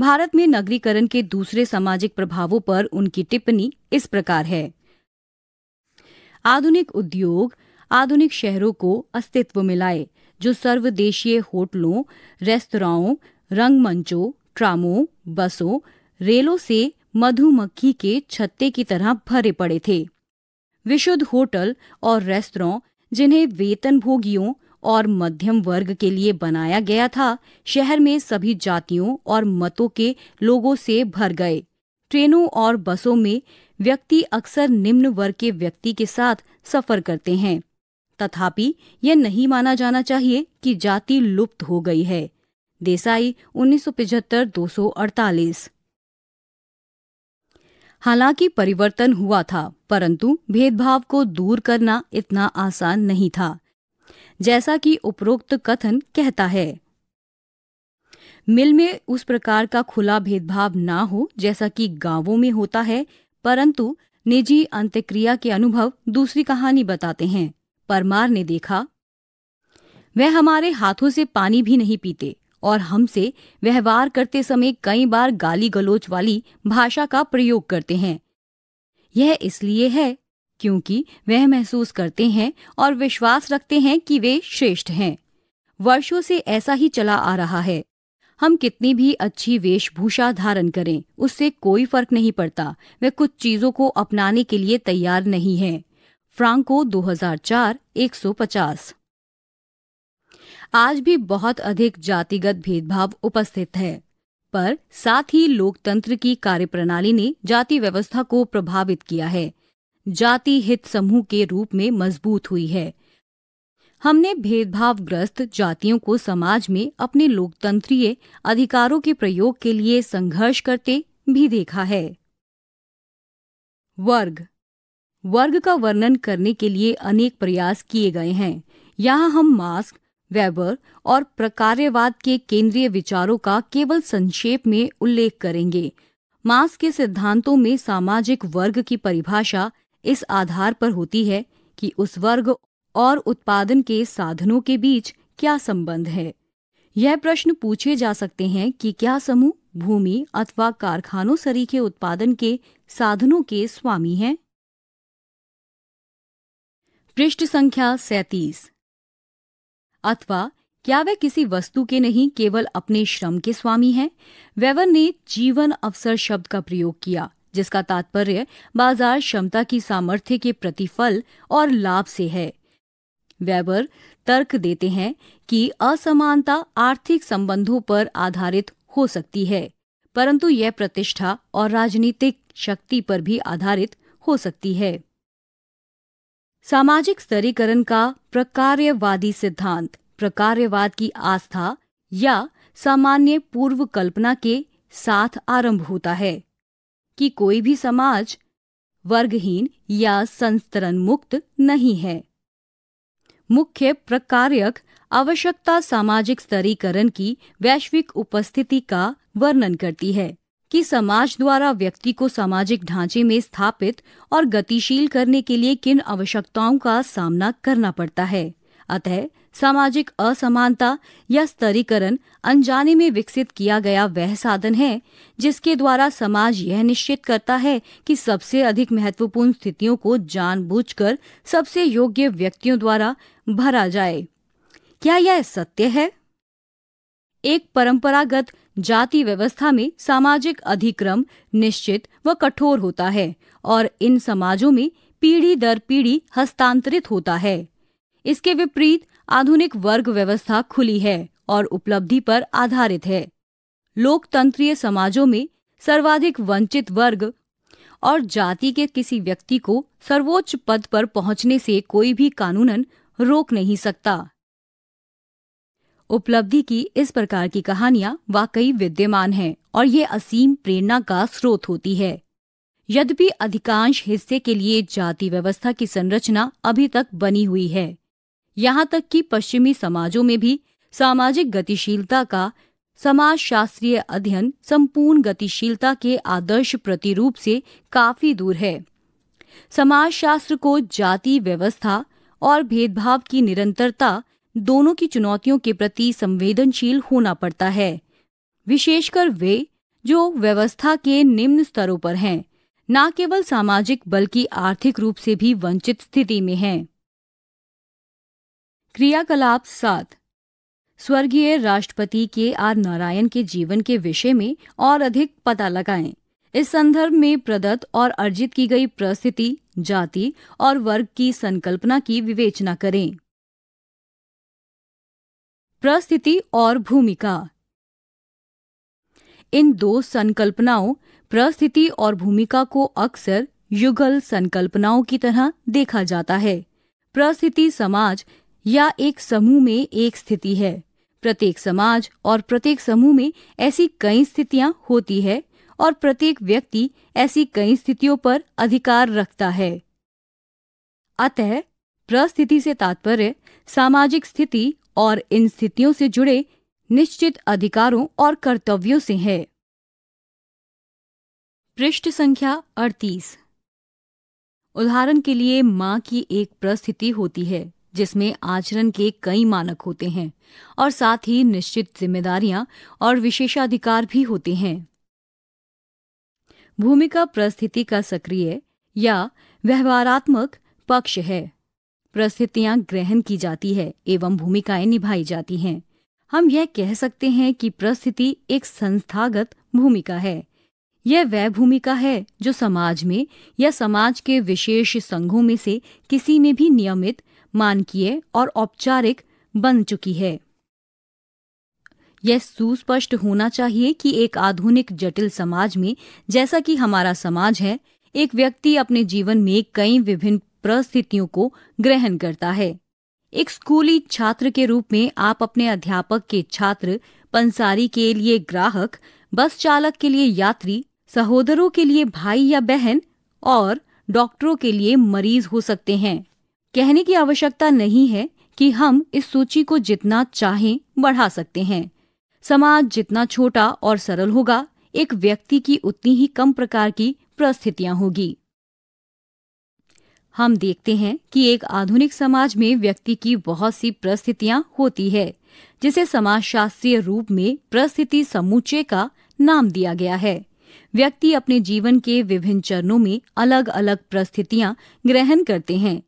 भारत में नगरीकरण के दूसरे सामाजिक प्रभावों पर उनकी टिप्पणी इस प्रकार है आधुनिक उद्योग आधुनिक शहरों को अस्तित्व में लाए जो सर्वदेशीय होटलों रेस्तराओं रंगमंचों ट्रामों बसों रेलों से मधुमक्खी के छत्ते की तरह भरे पड़े थे विशुद्ध होटल और रेस्तरां जिन्हें वेतनभोगियों और मध्यम वर्ग के लिए बनाया गया था शहर में सभी जातियों और मतों के लोगों से भर गए ट्रेनों और बसों में व्यक्ति अक्सर निम्न वर्ग के व्यक्ति के साथ सफर करते हैं तथापि यह नहीं माना जाना चाहिए कि जाति लुप्त हो गई है देसाई सौ अड़तालीस हालांकि परिवर्तन हुआ था परंतु भेदभाव को दूर करना इतना आसान नहीं था जैसा कि उपरोक्त कथन कहता है मिल में उस प्रकार का खुला भेदभाव ना हो जैसा कि गांवों में होता है परंतु निजी अंत्यक्रिया के अनुभव दूसरी कहानी बताते हैं परमार ने देखा वह हमारे हाथों से पानी भी नहीं पीते और हमसे व्यवहार करते समय कई बार गाली गलोच वाली भाषा का प्रयोग करते हैं यह इसलिए है क्योंकि वह महसूस करते हैं और विश्वास रखते हैं कि वे श्रेष्ठ हैं वर्षों से ऐसा ही चला आ रहा है हम कितनी भी अच्छी वेशभूषा धारण करें उससे कोई फर्क नहीं पड़ता वे कुछ चीजों को अपनाने के लिए तैयार नहीं हैं। फ्रांको 2004 150 आज भी बहुत अधिक जातिगत भेदभाव उपस्थित है पर साथ ही लोकतंत्र की कार्यप्रणाली ने जाति व्यवस्था को प्रभावित किया है जाति हित समूह के रूप में मजबूत हुई है हमने भेदभावग्रस्त जातियों को समाज में अपने लोकतंत्रीय अधिकारों के प्रयोग के लिए संघर्ष करते भी देखा है वर्ग वर्ग का वर्णन करने के लिए अनेक प्रयास किए गए हैं यहाँ हम मास्क वेबर और प्रकार्यवाद के केंद्रीय विचारों का केवल संक्षेप में उल्लेख करेंगे मास के सिद्धांतों में सामाजिक वर्ग की परिभाषा इस आधार पर होती है कि उस वर्ग और उत्पादन के साधनों के बीच क्या संबंध है यह प्रश्न पूछे जा सकते हैं कि क्या समूह भूमि अथवा कारखानों सरी के उत्पादन के साधनों के स्वामी हैं पृष्ठ संख्या सैतीस अथवा क्या वह किसी वस्तु के नहीं केवल अपने श्रम के स्वामी हैं? वेवर ने जीवन अवसर शब्द का प्रयोग किया जिसका तात्पर्य बाजार क्षमता की सामर्थ्य के प्रतिफल और लाभ से है वेवर तर्क देते हैं कि असमानता आर्थिक संबंधों पर आधारित हो सकती है परंतु यह प्रतिष्ठा और राजनीतिक शक्ति पर भी आधारित हो सकती है सामाजिक स्तरीकरण का प्रकार्यवादी सिद्धांत प्रकार्यवाद की आस्था या सामान्य पूर्व कल्पना के साथ आरंभ होता है कि कोई भी समाज वर्गहीन या संस्तरण मुक्त नहीं है मुख्य प्रकार्यक आवश्यकता सामाजिक स्तरीकरण की वैश्विक उपस्थिति का वर्णन करती है कि समाज द्वारा व्यक्ति को सामाजिक ढांचे में स्थापित और गतिशील करने के लिए किन आवश्यकताओं का सामना करना पड़ता है अतः सामाजिक असमानता या स्तरीकरण अनजाने में विकसित किया गया वह साधन है जिसके द्वारा समाज यह निश्चित करता है कि सबसे अधिक महत्वपूर्ण स्थितियों को जानबूझकर सबसे योग्य व्यक्तियों द्वारा भरा जाए क्या यह सत्य है एक परंपरागत जाति व्यवस्था में सामाजिक अधिक्रम निश्चित व कठोर होता है और इन समाजों में पीढ़ी दर पीढ़ी हस्तांतरित होता है इसके विपरीत आधुनिक वर्ग व्यवस्था खुली है और उपलब्धि पर आधारित है लोकतंत्रीय समाजों में सर्वाधिक वंचित वर्ग और जाति के किसी व्यक्ति को सर्वोच्च पद पर पहुंचने से कोई भी कानूनन रोक नहीं सकता उपलब्धि की इस प्रकार की कहानियां वाकई विद्यमान हैं और ये असीम प्रेरणा का स्रोत होती है यद्यपि अधिकांश हिस्से के लिए जाति व्यवस्था की संरचना अभी तक बनी हुई है यहाँ तक कि पश्चिमी समाजों में भी सामाजिक गतिशीलता का समाज शास्त्रीय अध्ययन संपूर्ण गतिशीलता के आदर्श प्रतिरूप से काफी दूर है समाजशास्त्र को जाति व्यवस्था और भेदभाव की निरंतरता दोनों की चुनौतियों के प्रति संवेदनशील होना पड़ता है विशेषकर वे जो व्यवस्था के निम्न स्तरों पर हैं न केवल सामाजिक बल्कि आर्थिक रूप से भी वंचित स्थिति में हैं क्रियाकलाप सात स्वर्गीय राष्ट्रपति के आर नारायण के जीवन के विषय में और अधिक पता लगाएं इस संदर्भ में प्रदत्त और अर्जित की गई परिस्थिति जाति और वर्ग की संकल्पना की विवेचना करें प्रस्थिति और भूमिका इन दो संकल्पनाओं प्रस्थिति और भूमिका को अक्सर युगल संकल्पनाओं की तरह देखा जाता है प्रस्थिति समाज या एक समूह में एक स्थिति है प्रत्येक समाज और प्रत्येक समूह में ऐसी कई स्थितियां होती है और प्रत्येक व्यक्ति ऐसी कई स्थितियों पर अधिकार रखता है अतः प्रस्थिति से तात्पर्य सामाजिक स्थिति और इन स्थितियों से जुड़े निश्चित अधिकारों और कर्तव्यों से है पृष्ठ संख्या अड़तीस उदाहरण के लिए माँ की एक परिस्थिति होती है जिसमें आचरण के कई मानक होते हैं और साथ ही निश्चित जिम्मेदारियां और विशेषाधिकार भी होते हैं भूमिका परिस्थिति का सक्रिय या व्यवहारात्मक पक्ष है परिस्थितियां ग्रहण की जाती है एवं भूमिकाएं निभाई जाती हैं हम यह कह सकते हैं कि परिस्थिति एक संस्थागत भूमिका है यह वह भूमिका है जो समाज में या समाज के विशेष संघों में से किसी में भी नियमित मानकीय और औपचारिक बन चुकी है यह सुस्पष्ट होना चाहिए कि एक आधुनिक जटिल समाज में जैसा कि हमारा समाज है एक व्यक्ति अपने जीवन में कई विभिन्न परिस्थितियों को ग्रहण करता है एक स्कूली छात्र के रूप में आप अपने अध्यापक के छात्र पंसारी के लिए ग्राहक बस चालक के लिए यात्री सहोदरों के लिए भाई या बहन और डॉक्टरों के लिए मरीज हो सकते हैं कहने की आवश्यकता नहीं है कि हम इस सूची को जितना चाहें बढ़ा सकते हैं समाज जितना छोटा और सरल होगा एक व्यक्ति की उतनी ही कम प्रकार की परिस्थितियां होगी हम देखते हैं कि एक आधुनिक समाज में व्यक्ति की बहुत सी परिस्थितियाँ होती है जिसे समाजशास्त्रीय रूप में परिस्थिति समूचे का नाम दिया गया है व्यक्ति अपने जीवन के विभिन्न चरणों में अलग अलग परिस्थितियाँ ग्रहण करते हैं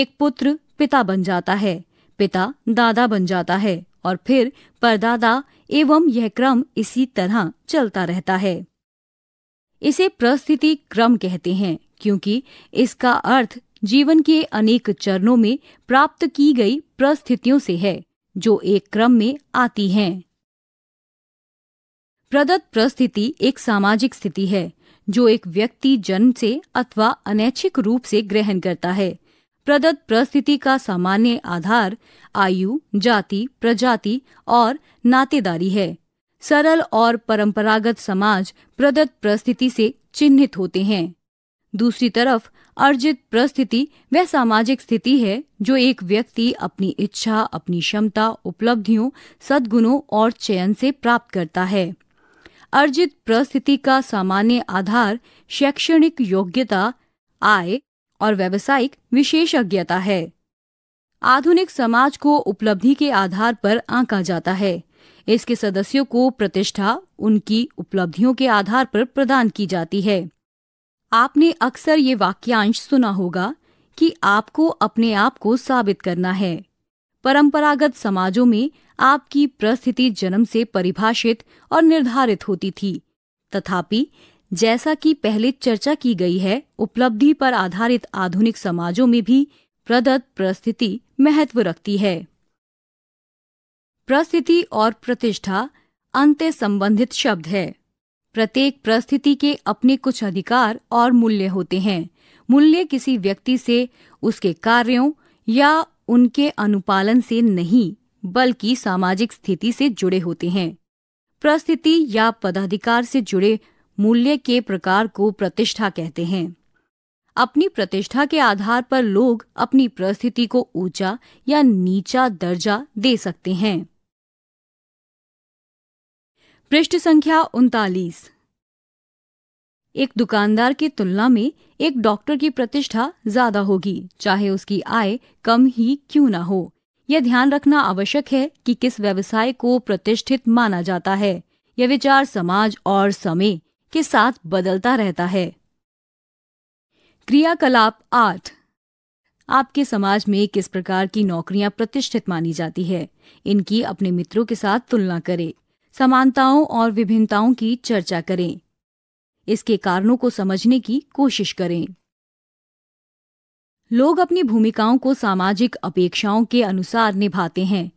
एक पुत्र पिता बन जाता है पिता दादा बन जाता है और फिर परदादा एवं यह क्रम इसी तरह चलता रहता है इसे परिस्थिति क्रम कहते हैं क्योंकि इसका अर्थ जीवन के अनेक चरणों में प्राप्त की गई परिस्थितियों से है जो एक क्रम में आती हैं। प्रदत्त परिस्थिति एक सामाजिक स्थिति है जो एक व्यक्ति जन्म से अथवा अनैच्छिक रूप से ग्रहण करता है प्रदत्त परिस्थिति का सामान्य आधार आयु जाति प्रजाति और नातेदारी है सरल और परंपरागत समाज प्रदत्त परिस्थिति से चिन्हित होते हैं दूसरी तरफ अर्जित परिस्थिति वह सामाजिक स्थिति है जो एक व्यक्ति अपनी इच्छा अपनी क्षमता उपलब्धियों सद्गुणों और चयन से प्राप्त करता है अर्जित परिस्थिति का सामान्य आधार शैक्षणिक योग्यता आय और व्यवसायिक विशेषज्ञता है आधुनिक समाज को उपलब्धि के आधार पर आंका जाता है इसके सदस्यों को प्रतिष्ठा उनकी उपलब्धियों के आधार पर प्रदान की जाती है आपने अक्सर ये वाक्यांश सुना होगा कि आपको अपने आप को साबित करना है परंपरागत समाजों में आपकी प्रस्थिति जन्म से परिभाषित और निर्धारित होती थी तथापि जैसा कि पहले चर्चा की गई है उपलब्धि पर आधारित आधुनिक समाजों में भी प्रदत्त प्रस्थिति महत्व रखती है प्रस्थिति और प्रतिष्ठा अंत्य संबंधित शब्द है प्रत्येक परिस्थिति के अपने कुछ अधिकार और मूल्य होते हैं मूल्य किसी व्यक्ति से उसके कार्यों या उनके अनुपालन से नहीं बल्कि सामाजिक स्थिति से जुड़े होते हैं परिस्थिति या पदाधिकार से जुड़े मूल्य के प्रकार को प्रतिष्ठा कहते हैं अपनी प्रतिष्ठा के आधार पर लोग अपनी परिस्थिति को ऊंचा या नीचा दर्जा दे सकते हैं पृष्ठ संख्या उनतालीस एक दुकानदार की तुलना में एक डॉक्टर की प्रतिष्ठा ज्यादा होगी चाहे उसकी आय कम ही क्यों ना हो यह ध्यान रखना आवश्यक है कि किस व्यवसाय को प्रतिष्ठित माना जाता है यह विचार समाज और समय के साथ बदलता रहता है क्रियाकलाप आठ आपके समाज में किस प्रकार की नौकरियां प्रतिष्ठित मानी जाती है इनकी अपने मित्रों के साथ तुलना करें समानताओं और विभिन्नताओं की चर्चा करें इसके कारणों को समझने की कोशिश करें लोग अपनी भूमिकाओं को सामाजिक अपेक्षाओं के अनुसार निभाते हैं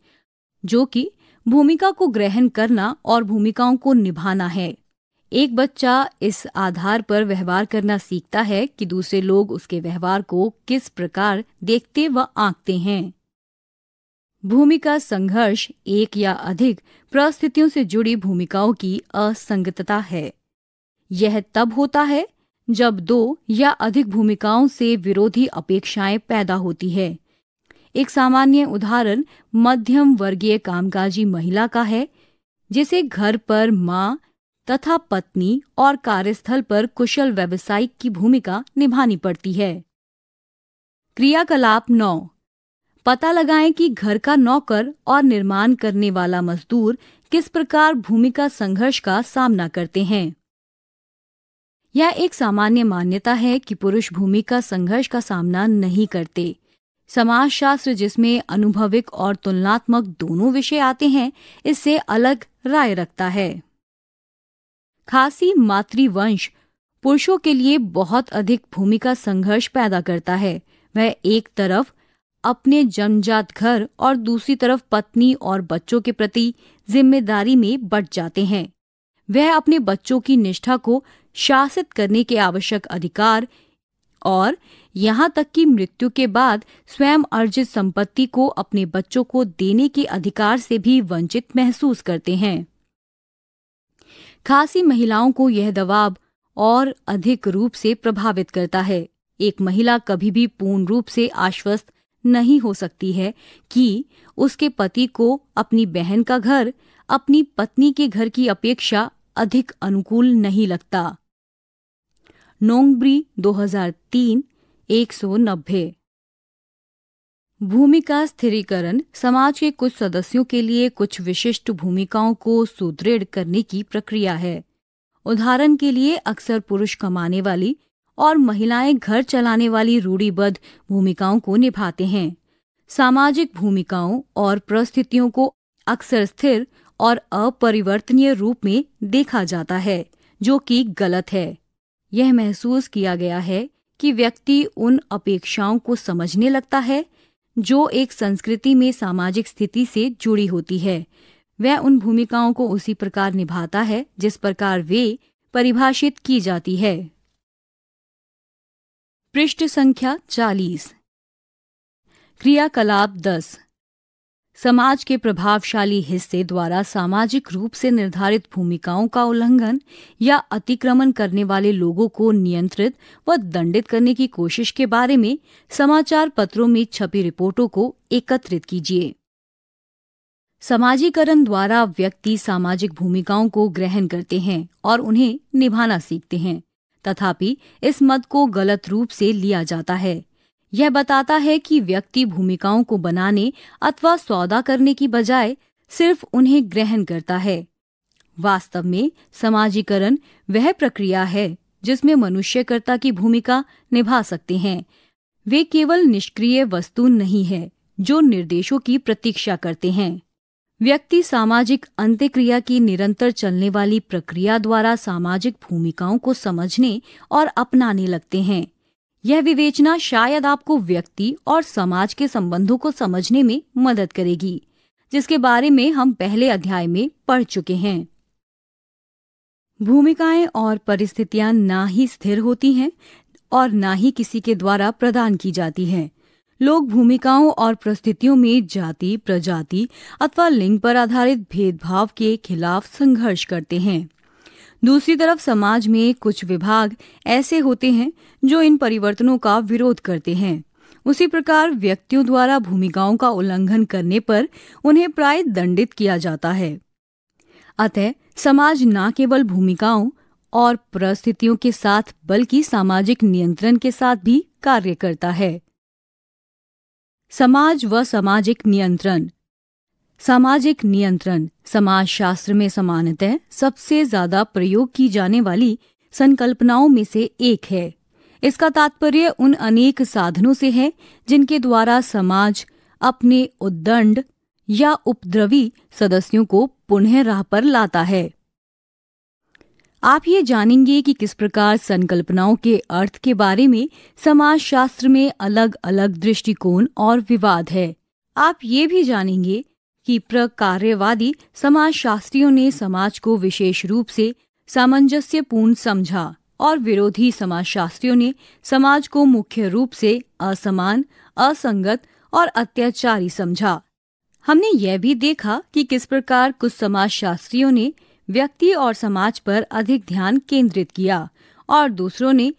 जो कि भूमिका को ग्रहण करना और भूमिकाओं को निभाना है एक बच्चा इस आधार पर व्यवहार करना सीखता है कि दूसरे लोग उसके व्यवहार को किस प्रकार देखते व आंकते हैं भूमि का संघर्ष एक या अधिक परिस्थितियों से जुड़ी भूमिकाओं की असंगतता है यह तब होता है जब दो या अधिक भूमिकाओं से विरोधी अपेक्षाएं पैदा होती है एक सामान्य उदाहरण मध्यम वर्गीय कामकाजी महिला का है जिसे घर पर माँ तथा पत्नी और कार्यस्थल पर कुशल व्यवसायिक की भूमिका निभानी पड़ती है क्रियाकलाप नौ पता लगाएं कि घर का नौकर और निर्माण करने वाला मजदूर किस प्रकार भूमिका संघर्ष का सामना करते हैं यह एक सामान्य मान्यता है कि पुरुष भूमिका संघर्ष का सामना नहीं करते समाजशास्त्र जिसमें अनुभविक और तुलनात्मक दोनों विषय आते हैं इससे अलग राय रखता है खासी मातृवंश पुरुषों के लिए बहुत अधिक भूमिका संघर्ष पैदा करता है वह एक तरफ अपने जनजात घर और दूसरी तरफ पत्नी और बच्चों के प्रति जिम्मेदारी में बढ़ जाते हैं वह अपने बच्चों की निष्ठा को शासित करने के आवश्यक अधिकार और यहाँ तक कि मृत्यु के बाद स्वयं अर्जित संपत्ति को अपने बच्चों को देने के अधिकार से भी वंचित महसूस करते हैं खासी महिलाओं को यह दबाव और अधिक रूप से प्रभावित करता है एक महिला कभी भी पूर्ण रूप से आश्वस्त नहीं हो सकती है कि उसके पति को अपनी बहन का घर अपनी पत्नी के घर की अपेक्षा अधिक अनुकूल नहीं लगता नोंगब्री 2003 190 भूमिका स्थिरीकरण समाज के कुछ सदस्यों के लिए कुछ विशिष्ट भूमिकाओं को सुदृढ़ करने की प्रक्रिया है उदाहरण के लिए अक्सर पुरुष कमाने वाली और महिलाएं घर चलाने वाली रूढ़ीबद्ध भूमिकाओं को निभाते हैं सामाजिक भूमिकाओं और परिस्थितियों को अक्सर स्थिर और अपरिवर्तनीय रूप में देखा जाता है जो कि गलत है यह महसूस किया गया है कि व्यक्ति उन अपेक्षाओं को समझने लगता है जो एक संस्कृति में सामाजिक स्थिति से जुड़ी होती है वह उन भूमिकाओं को उसी प्रकार निभाता है जिस प्रकार वे परिभाषित की जाती है पृष्ठ संख्या चालीस क्रियाकलाप दस समाज के प्रभावशाली हिस्से द्वारा सामाजिक रूप से निर्धारित भूमिकाओं का उल्लंघन या अतिक्रमण करने वाले लोगों को नियंत्रित व दंडित करने की कोशिश के बारे में समाचार पत्रों में छपी रिपोर्टों को एकत्रित कीजिए समाजीकरण द्वारा व्यक्ति सामाजिक भूमिकाओं को ग्रहण करते हैं और उन्हें निभाना सीखते हैं तथापि इस मत को गलत रूप से लिया जाता है यह बताता है कि व्यक्ति भूमिकाओं को बनाने अथवा सौदा करने की बजाय सिर्फ उन्हें ग्रहण करता है वास्तव में समाजीकरण वह प्रक्रिया है जिसमें मनुष्यकर्ता की भूमिका निभा सकते हैं वे केवल निष्क्रिय वस्तु नहीं है जो निर्देशों की प्रतीक्षा करते हैं व्यक्ति सामाजिक अंत्यक्रिया की निरंतर चलने वाली प्रक्रिया द्वारा सामाजिक भूमिकाओं को समझने और अपनाने लगते हैं यह विवेचना शायद आपको व्यक्ति और समाज के संबंधों को समझने में मदद करेगी जिसके बारे में हम पहले अध्याय में पढ़ चुके हैं भूमिकाएं और परिस्थितियां ना ही स्थिर होती हैं और ना ही किसी के द्वारा प्रदान की जाती हैं लोग भूमिकाओं और परिस्थितियों में जाति प्रजाति अथवा लिंग पर आधारित भेदभाव के खिलाफ संघर्ष करते हैं दूसरी तरफ समाज में कुछ विभाग ऐसे होते हैं जो इन परिवर्तनों का विरोध करते हैं उसी प्रकार व्यक्तियों द्वारा भूमिकाओं का उल्लंघन करने पर उन्हें प्राय दंडित किया जाता है अतः समाज न केवल भूमिकाओं और परिस्थितियों के साथ बल्कि सामाजिक नियंत्रण के साथ भी कार्य करता है समाज व सामाजिक नियंत्रण सामाजिक नियंत्रण समाज शास्त्र में समानतः सबसे ज्यादा प्रयोग की जाने वाली संकल्पनाओं में से एक है इसका तात्पर्य उन अनेक साधनों से है जिनके द्वारा समाज अपने उद्दंड या उपद्रवी सदस्यों को पुनः राह पर लाता है आप ये जानेंगे कि किस प्रकार संकल्पनाओं के अर्थ के बारे में समाज शास्त्र में अलग अलग दृष्टिकोण और विवाद है आप ये भी जानेंगे कि प्रकार्यवादी समाज शास्त्रियों ने समाज को विशेष रूप से सामंजस्यपूर्ण समझा और विरोधी समाज शास्त्रियों ने समाज को मुख्य रूप से असमान असंगत और अत्याचारी समझा हमने यह भी देखा कि किस प्रकार कुछ समाज शास्त्रियों ने व्यक्ति और समाज पर अधिक ध्यान केंद्रित किया और दूसरों ने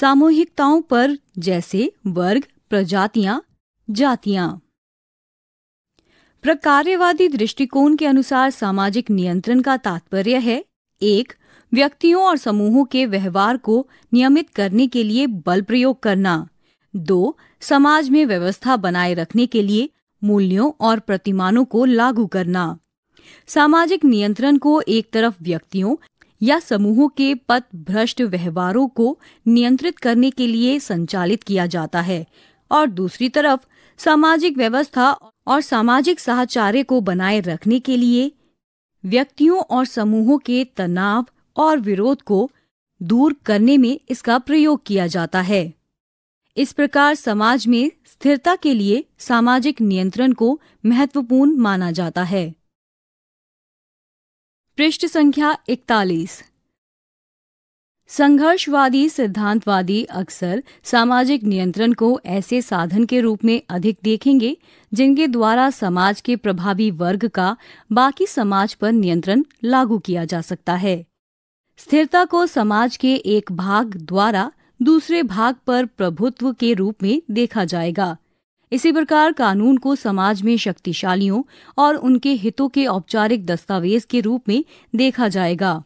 सामूहिकताओं पर जैसे वर्ग प्रजातियां जातियां प्रकार्यवादी दृष्टिकोण के अनुसार सामाजिक नियंत्रण का तात्पर्य है एक व्यक्तियों और समूहों के व्यवहार को नियमित करने के लिए बल प्रयोग करना दो समाज में व्यवस्था बनाए रखने के लिए मूल्यों और प्रतिमानों को लागू करना सामाजिक नियंत्रण को एक तरफ व्यक्तियों या समूहों के पथ भ्रष्ट व्यवहारों को नियंत्रित करने के लिए संचालित किया जाता है और दूसरी तरफ सामाजिक व्यवस्था और सामाजिक साहचार्य को बनाए रखने के लिए व्यक्तियों और समूहों के तनाव और विरोध को दूर करने में इसका प्रयोग किया जाता है इस प्रकार समाज में स्थिरता के लिए सामाजिक नियंत्रण को महत्वपूर्ण माना जाता है पृष्ठ संख्या इकतालीस संघर्षवादी सिद्धांतवादी अक्सर सामाजिक नियंत्रण को ऐसे साधन के रूप में अधिक देखेंगे जिनके द्वारा समाज के प्रभावी वर्ग का बाकी समाज पर नियंत्रण लागू किया जा सकता है स्थिरता को समाज के एक भाग द्वारा दूसरे भाग पर प्रभुत्व के रूप में देखा जाएगा इसी प्रकार कानून को समाज में शक्तिशालियों और उनके हितों के औपचारिक दस्तावेज के रूप में देखा जाएगा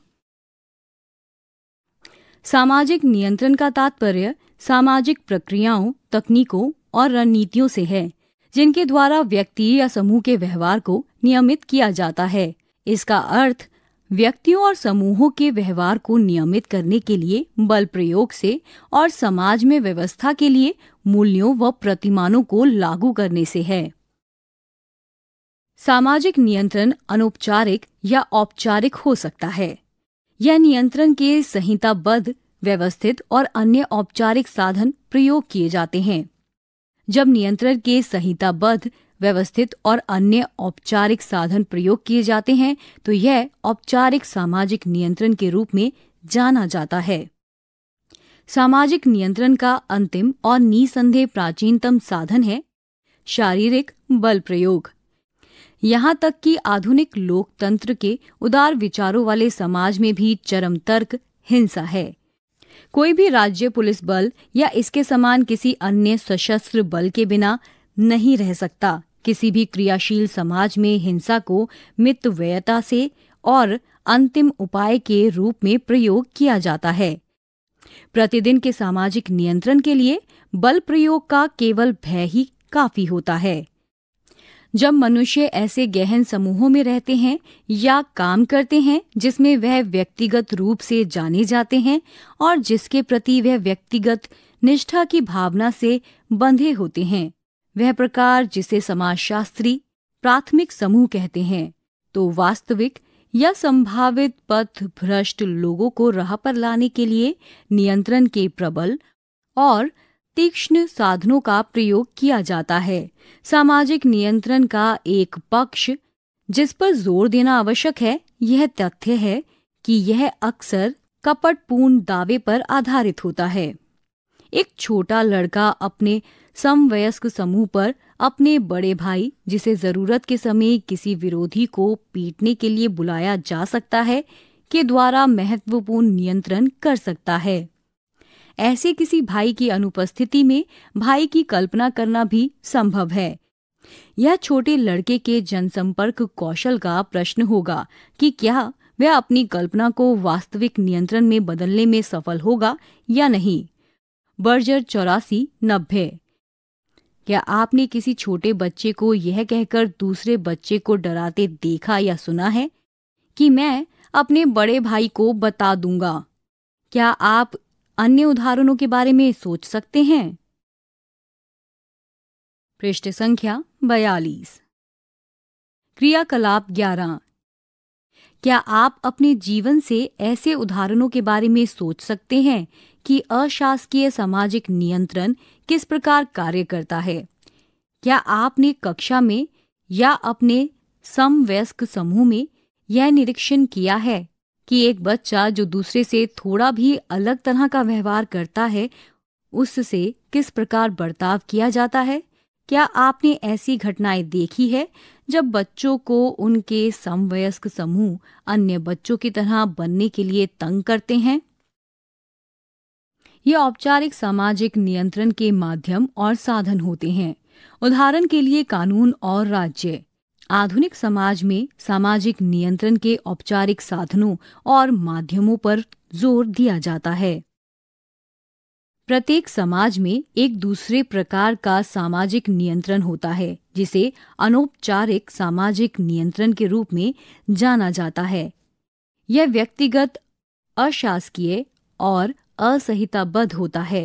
सामाजिक नियंत्रण का तात्पर्य सामाजिक प्रक्रियाओं तकनीकों और रणनीतियों से है जिनके द्वारा व्यक्ति या समूह के व्यवहार को नियमित किया जाता है इसका अर्थ व्यक्तियों और समूहों के व्यवहार को नियमित करने के लिए बल प्रयोग से और समाज में व्यवस्था के लिए मूल्यों व प्रतिमानों को लागू करने से है सामाजिक नियंत्रण अनौपचारिक या औपचारिक हो सकता है यह नियंत्रण के संहिताबद्ध व्यवस्थित और अन्य औपचारिक साधन प्रयोग किए जाते हैं जब नियंत्रण के संहिताबद्ध व्यवस्थित और अन्य औपचारिक साधन प्रयोग किए जाते हैं तो यह औपचारिक सामाजिक नियंत्रण के रूप में जाना जाता है सामाजिक नियंत्रण का अंतिम और निसंदेह प्राचीनतम साधन है शारीरिक बल प्रयोग यहाँ तक कि आधुनिक लोकतंत्र के उदार विचारों वाले समाज में भी चरम तर्क हिंसा है कोई भी राज्य पुलिस बल या इसके समान किसी अन्य सशस्त्र बल के बिना नहीं रह सकता किसी भी क्रियाशील समाज में हिंसा को मितव्ययता से और अंतिम उपाय के रूप में प्रयोग किया जाता है प्रतिदिन के सामाजिक नियंत्रण के लिए बल प्रयोग का केवल भय ही काफी होता है जब मनुष्य ऐसे गहन समूहों में रहते हैं या काम करते हैं जिसमें वह व्यक्तिगत रूप से जाने जाते हैं और जिसके प्रति वह व्यक्तिगत निष्ठा की भावना से बंधे होते हैं वह प्रकार जिसे समाजशास्त्री प्राथमिक समूह कहते हैं तो वास्तविक या संभावित पथ भ्रष्ट लोगों को राह पर लाने के लिए नियंत्रण के प्रबल और तीक्ष्ण साधनों का प्रयोग किया जाता है सामाजिक नियंत्रण का एक पक्ष जिस पर जोर देना आवश्यक है यह तथ्य है कि यह अक्सर कपटपूर्ण दावे पर आधारित होता है एक छोटा लड़का अपने समवयस्क समूह पर अपने बड़े भाई जिसे जरूरत के समय किसी विरोधी को पीटने के लिए बुलाया जा सकता है के द्वारा महत्वपूर्ण नियंत्रण कर सकता है ऐसे किसी भाई की अनुपस्थिति में भाई की कल्पना करना भी संभव है यह छोटे लड़के के जनसंपर्क कौशल का प्रश्न होगा कि क्या वह अपनी कल्पना को वास्तविक नियंत्रण में बदलने में सफल होगा या नहीं बर्जर चौरासी नब्बे क्या आपने किसी छोटे बच्चे को यह कहकर दूसरे बच्चे को डराते देखा या सुना है कि मैं अपने बड़े भाई को बता दूंगा क्या आप अन्य उदाहरणों के बारे में सोच सकते हैं पृष्ठ संख्या बयालीस क्रियाकलाप ग्यारह क्या आप अपने जीवन से ऐसे उदाहरणों के बारे में सोच सकते हैं कि अशासकीय सामाजिक नियंत्रण किस प्रकार कार्य करता है क्या आपने कक्षा में या अपने समवयस्क समूह में यह निरीक्षण किया है कि एक बच्चा जो दूसरे से थोड़ा भी अलग तरह का व्यवहार करता है उससे किस प्रकार बर्ताव किया जाता है क्या आपने ऐसी घटनाएं देखी है जब बच्चों को उनके समवयस्क समूह अन्य बच्चों की तरह बनने के लिए तंग करते हैं ये औपचारिक सामाजिक नियंत्रण के माध्यम और साधन होते हैं उदाहरण के लिए कानून और राज्य आधुनिक समाज में सामाजिक नियंत्रण के औपचारिक साधनों और माध्यमों पर जोर दिया जाता है प्रत्येक समाज में एक दूसरे प्रकार का सामाजिक नियंत्रण होता है जिसे अनौपचारिक सामाजिक नियंत्रण के रूप में जाना जाता है यह व्यक्तिगत अशासकीय और असहिताबद्ध होता है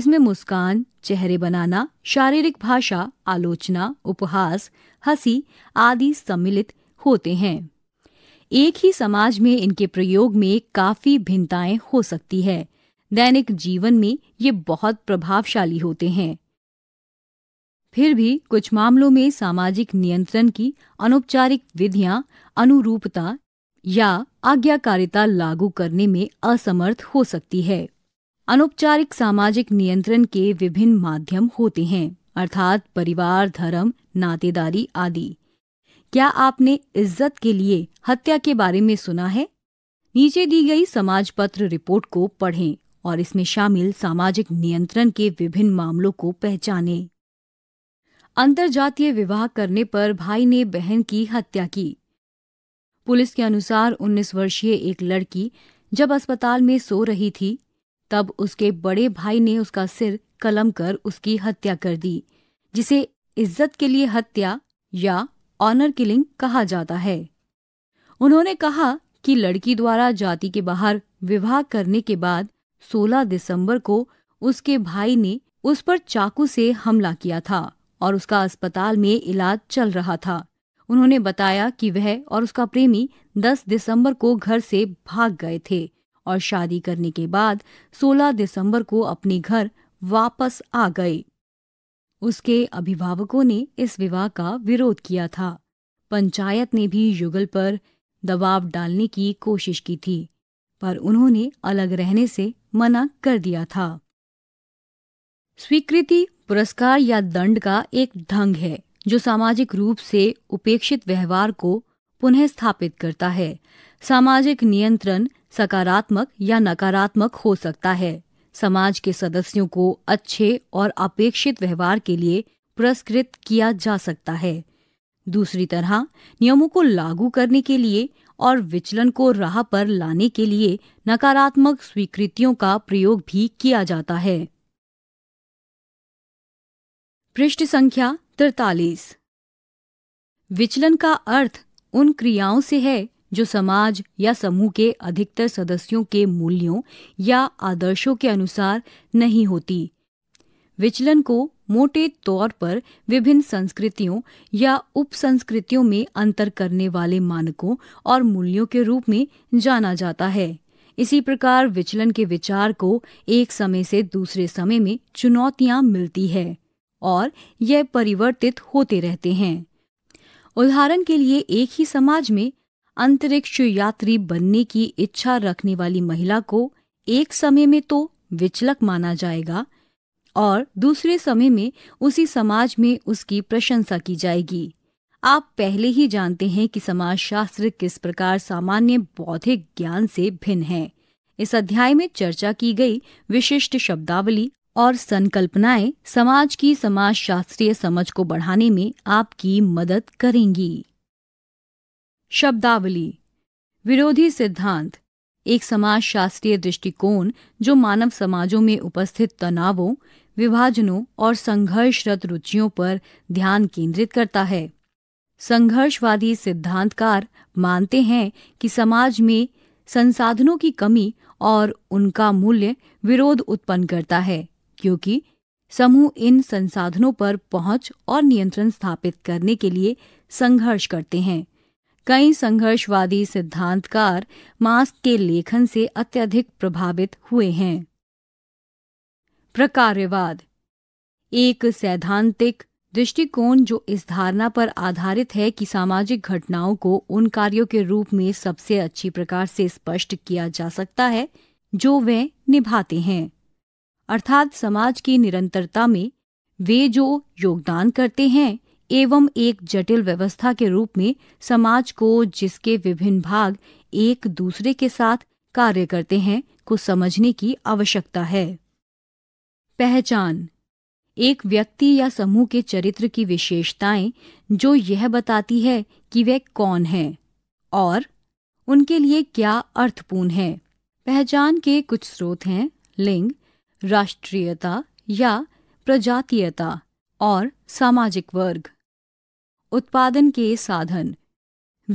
इसमें मुस्कान चेहरे बनाना शारीरिक भाषा आलोचना उपहास हंसी आदि सम्मिलित होते हैं एक ही समाज में इनके प्रयोग में काफी भिन्नताएं हो सकती है दैनिक जीवन में ये बहुत प्रभावशाली होते हैं फिर भी कुछ मामलों में सामाजिक नियंत्रण की अनौपचारिक विधियां अनुरूपता या आज्ञाकारिता लागू करने में असमर्थ हो सकती है अनौपचारिक सामाजिक नियंत्रण के विभिन्न माध्यम होते हैं अर्थात परिवार धर्म नातेदारी आदि क्या आपने इज्जत के लिए हत्या के बारे में सुना है नीचे दी गई समाज पत्र रिपोर्ट को पढ़ें और इसमें शामिल सामाजिक नियंत्रण के विभिन्न मामलों को पहचाने अंतर्जातीय विवाह करने पर भाई ने बहन की हत्या की पुलिस के अनुसार 19 वर्षीय एक लड़की जब अस्पताल में सो रही थी तब उसके बड़े भाई ने उसका सिर कलम कर उसकी हत्या कर दी जिसे इज्जत के लिए हत्या या ऑनर किलिंग कहा जाता है उन्होंने कहा कि लड़की द्वारा जाति के बाहर विवाह करने के बाद 16 दिसंबर को उसके भाई ने उस पर चाकू से हमला किया था और उसका अस्पताल में इलाज चल रहा था उन्होंने बताया कि वह और उसका प्रेमी 10 दिसंबर को घर से भाग गए थे और शादी करने के बाद 16 दिसंबर को अपने घर वापस आ गए उसके अभिभावकों ने इस विवाह का विरोध किया था पंचायत ने भी युगल पर दबाव डालने की कोशिश की थी पर उन्होंने अलग रहने से मना कर दिया था स्वीकृति पुरस्कार या दंड का एक ढंग है जो सामाजिक रूप से उपेक्षित व्यवहार को पुनः स्थापित करता है सामाजिक नियंत्रण सकारात्मक या नकारात्मक हो सकता है समाज के सदस्यों को अच्छे और अपेक्षित व्यवहार के लिए पुरस्कृत किया जा सकता है दूसरी तरह नियमों को लागू करने के लिए और विचलन को राह पर लाने के लिए नकारात्मक स्वीकृतियों का प्रयोग भी किया जाता है पृष्ठ संख्या तिरतालीस विचलन का अर्थ उन क्रियाओं से है जो समाज या समूह के अधिकतर सदस्यों के मूल्यों या आदर्शों के अनुसार नहीं होती विचलन को मोटे तौर पर विभिन्न संस्कृतियों या उपसंस्कृतियों में अंतर करने वाले मानकों और मूल्यों के रूप में जाना जाता है इसी प्रकार विचलन के विचार को एक समय से दूसरे समय में चुनौतियां मिलती है और यह परिवर्तित होते रहते हैं उदाहरण के लिए एक ही समाज में अंतरिक्ष यात्री बनने की इच्छा रखने वाली महिला को एक समय में तो विचलक माना जाएगा और दूसरे समय में उसी समाज में उसकी प्रशंसा की जाएगी आप पहले ही जानते हैं कि समाज शास्त्र किस प्रकार सामान्य बौद्धिक ज्ञान से भिन्न है इस अध्याय में चर्चा की गई विशिष्ट शब्दावली और संकल्पनाएं समाज की समाज शास्त्रीय समझ को बढ़ाने में आपकी मदद करेंगी शब्दावली विरोधी सिद्धांत एक समाज शास्त्रीय दृष्टिकोण जो मानव समाजों में उपस्थित तनावों विभाजनों और संघर्षरत रुचियों पर ध्यान केंद्रित करता है संघर्षवादी सिद्धांतकार मानते हैं कि समाज में संसाधनों की कमी और उनका मूल्य विरोध उत्पन्न करता है क्योंकि समूह इन संसाधनों पर पहुंच और नियंत्रण स्थापित करने के लिए संघर्ष करते हैं कई संघर्षवादी सिद्धांतकार मास्क के लेखन से अत्यधिक प्रभावित हुए हैं प्रकार्यवाद एक सैद्धांतिक दृष्टिकोण जो इस धारणा पर आधारित है कि सामाजिक घटनाओं को उन कार्यों के रूप में सबसे अच्छी प्रकार से स्पष्ट किया जा सकता है जो वे निभाते हैं अर्थात समाज की निरंतरता में वे जो योगदान करते हैं एवं एक जटिल व्यवस्था के रूप में समाज को जिसके विभिन्न भाग एक दूसरे के साथ कार्य करते हैं को समझने की आवश्यकता है पहचान एक व्यक्ति या समूह के चरित्र की विशेषताएं जो यह बताती है कि वे कौन हैं और उनके लिए क्या अर्थपूर्ण है पहचान के कुछ स्रोत हैं लिंग राष्ट्रीयता या प्रजातीयता और सामाजिक वर्ग उत्पादन के साधन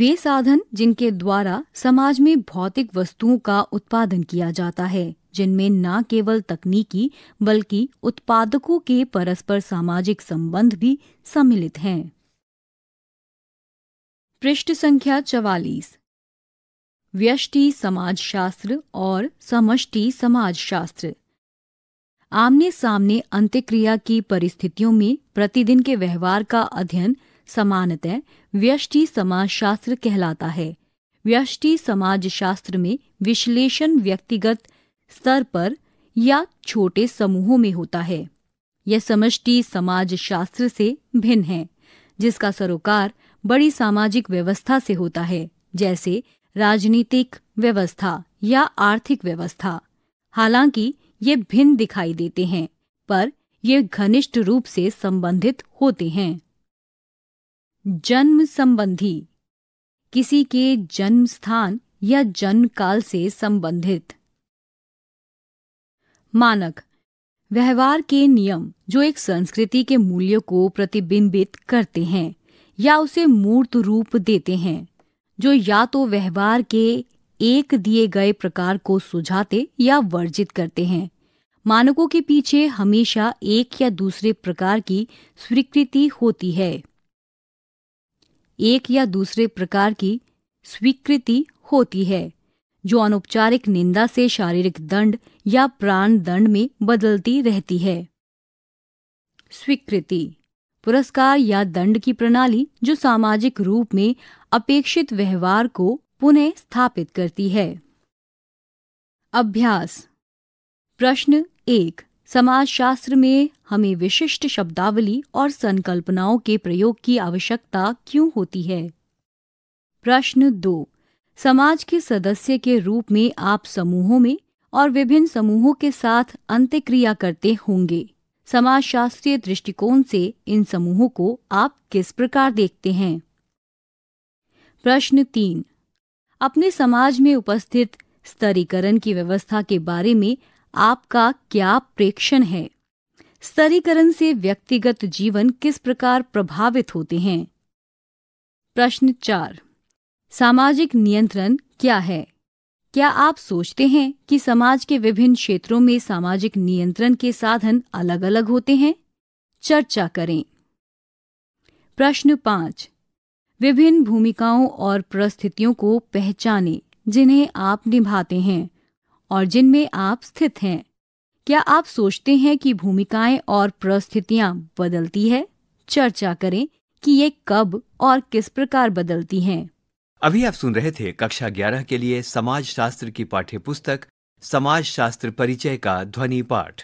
वे साधन जिनके द्वारा समाज में भौतिक वस्तुओं का उत्पादन किया जाता है जिनमें न केवल तकनीकी बल्कि उत्पादकों के परस्पर सामाजिक संबंध भी सम्मिलित हैं पृष्ठ संख्या चवालीस व्यष्टि समाजशास्त्र और समष्टि समाजशास्त्र आमने सामने अंत्यक्रिया की परिस्थितियों में प्रतिदिन के व्यवहार का अध्ययन समानतः व्यष्टि समाजशास्त्र कहलाता है व्यष्टि समाजशास्त्र में विश्लेषण व्यक्तिगत स्तर पर या छोटे समूहों में होता है यह समष्टि समाज शास्त्र से भिन्न है जिसका सरोकार बड़ी सामाजिक व्यवस्था से होता है जैसे राजनीतिक व्यवस्था या आर्थिक व्यवस्था हालांकि ये भिन्न दिखाई देते हैं पर ये घनिष्ठ रूप से संबंधित होते हैं जन्म संबंधी किसी के जन्म स्थान या जन्म काल से संबंधित मानक व्यवहार के नियम जो एक संस्कृति के मूल्यों को प्रतिबिंबित करते हैं या उसे मूर्त रूप देते हैं जो या तो व्यवहार के एक दिए गए प्रकार को सुझाते या वर्जित करते हैं मानकों के पीछे हमेशा एक या दूसरे प्रकार की स्वीकृति होती है एक या दूसरे प्रकार की स्वीकृति होती है जो अनौपचारिक निंदा से शारीरिक दंड या प्राण दंड में बदलती रहती है स्वीकृति पुरस्कार या दंड की प्रणाली जो सामाजिक रूप में अपेक्षित व्यवहार को पुनः स्थापित करती है अभ्यास प्रश्न एक समाजशास्त्र में हमें विशिष्ट शब्दावली और संकल्पनाओं के प्रयोग की आवश्यकता क्यों होती है प्रश्न दो समाज के सदस्य के रूप में आप समूहों में और विभिन्न समूहों के साथ अंत्यक्रिया करते होंगे समाज शास्त्रीय दृष्टिकोण से इन समूहों को आप किस प्रकार देखते हैं प्रश्न तीन अपने समाज में उपस्थित स्तरीकरण की व्यवस्था के बारे में आपका क्या प्रेक्षण है स्तरीकरण से व्यक्तिगत जीवन किस प्रकार प्रभावित होते हैं प्रश्न चार सामाजिक नियंत्रण क्या है क्या आप सोचते हैं कि समाज के विभिन्न क्षेत्रों में सामाजिक नियंत्रण के साधन अलग अलग होते हैं चर्चा करें प्रश्न पांच विभिन्न भूमिकाओं और परिस्थितियों को पहचाने जिन्हें आप निभाते हैं और जिनमें आप स्थित हैं क्या आप सोचते हैं कि भूमिकाएं और परिस्थितियां बदलती है चर्चा करें कि ये कब और किस प्रकार बदलती हैं अभी आप सुन रहे थे कक्षा 11 के लिए समाज शास्त्र की पुस्तक समाज शास्त्र परिचय का ध्वनि पाठ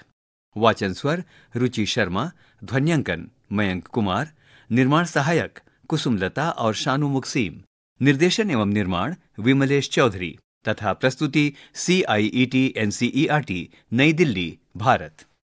वाचन स्वर रुचि शर्मा ध्वनियांकन मयंक कुमार निर्माण सहायक कुसुमलता और शानु मुक्सीम निर्देशन एवं निर्माण विमलेश चौधरी तथा प्रस्तुति C I E T N C E R T New Delhi Bharat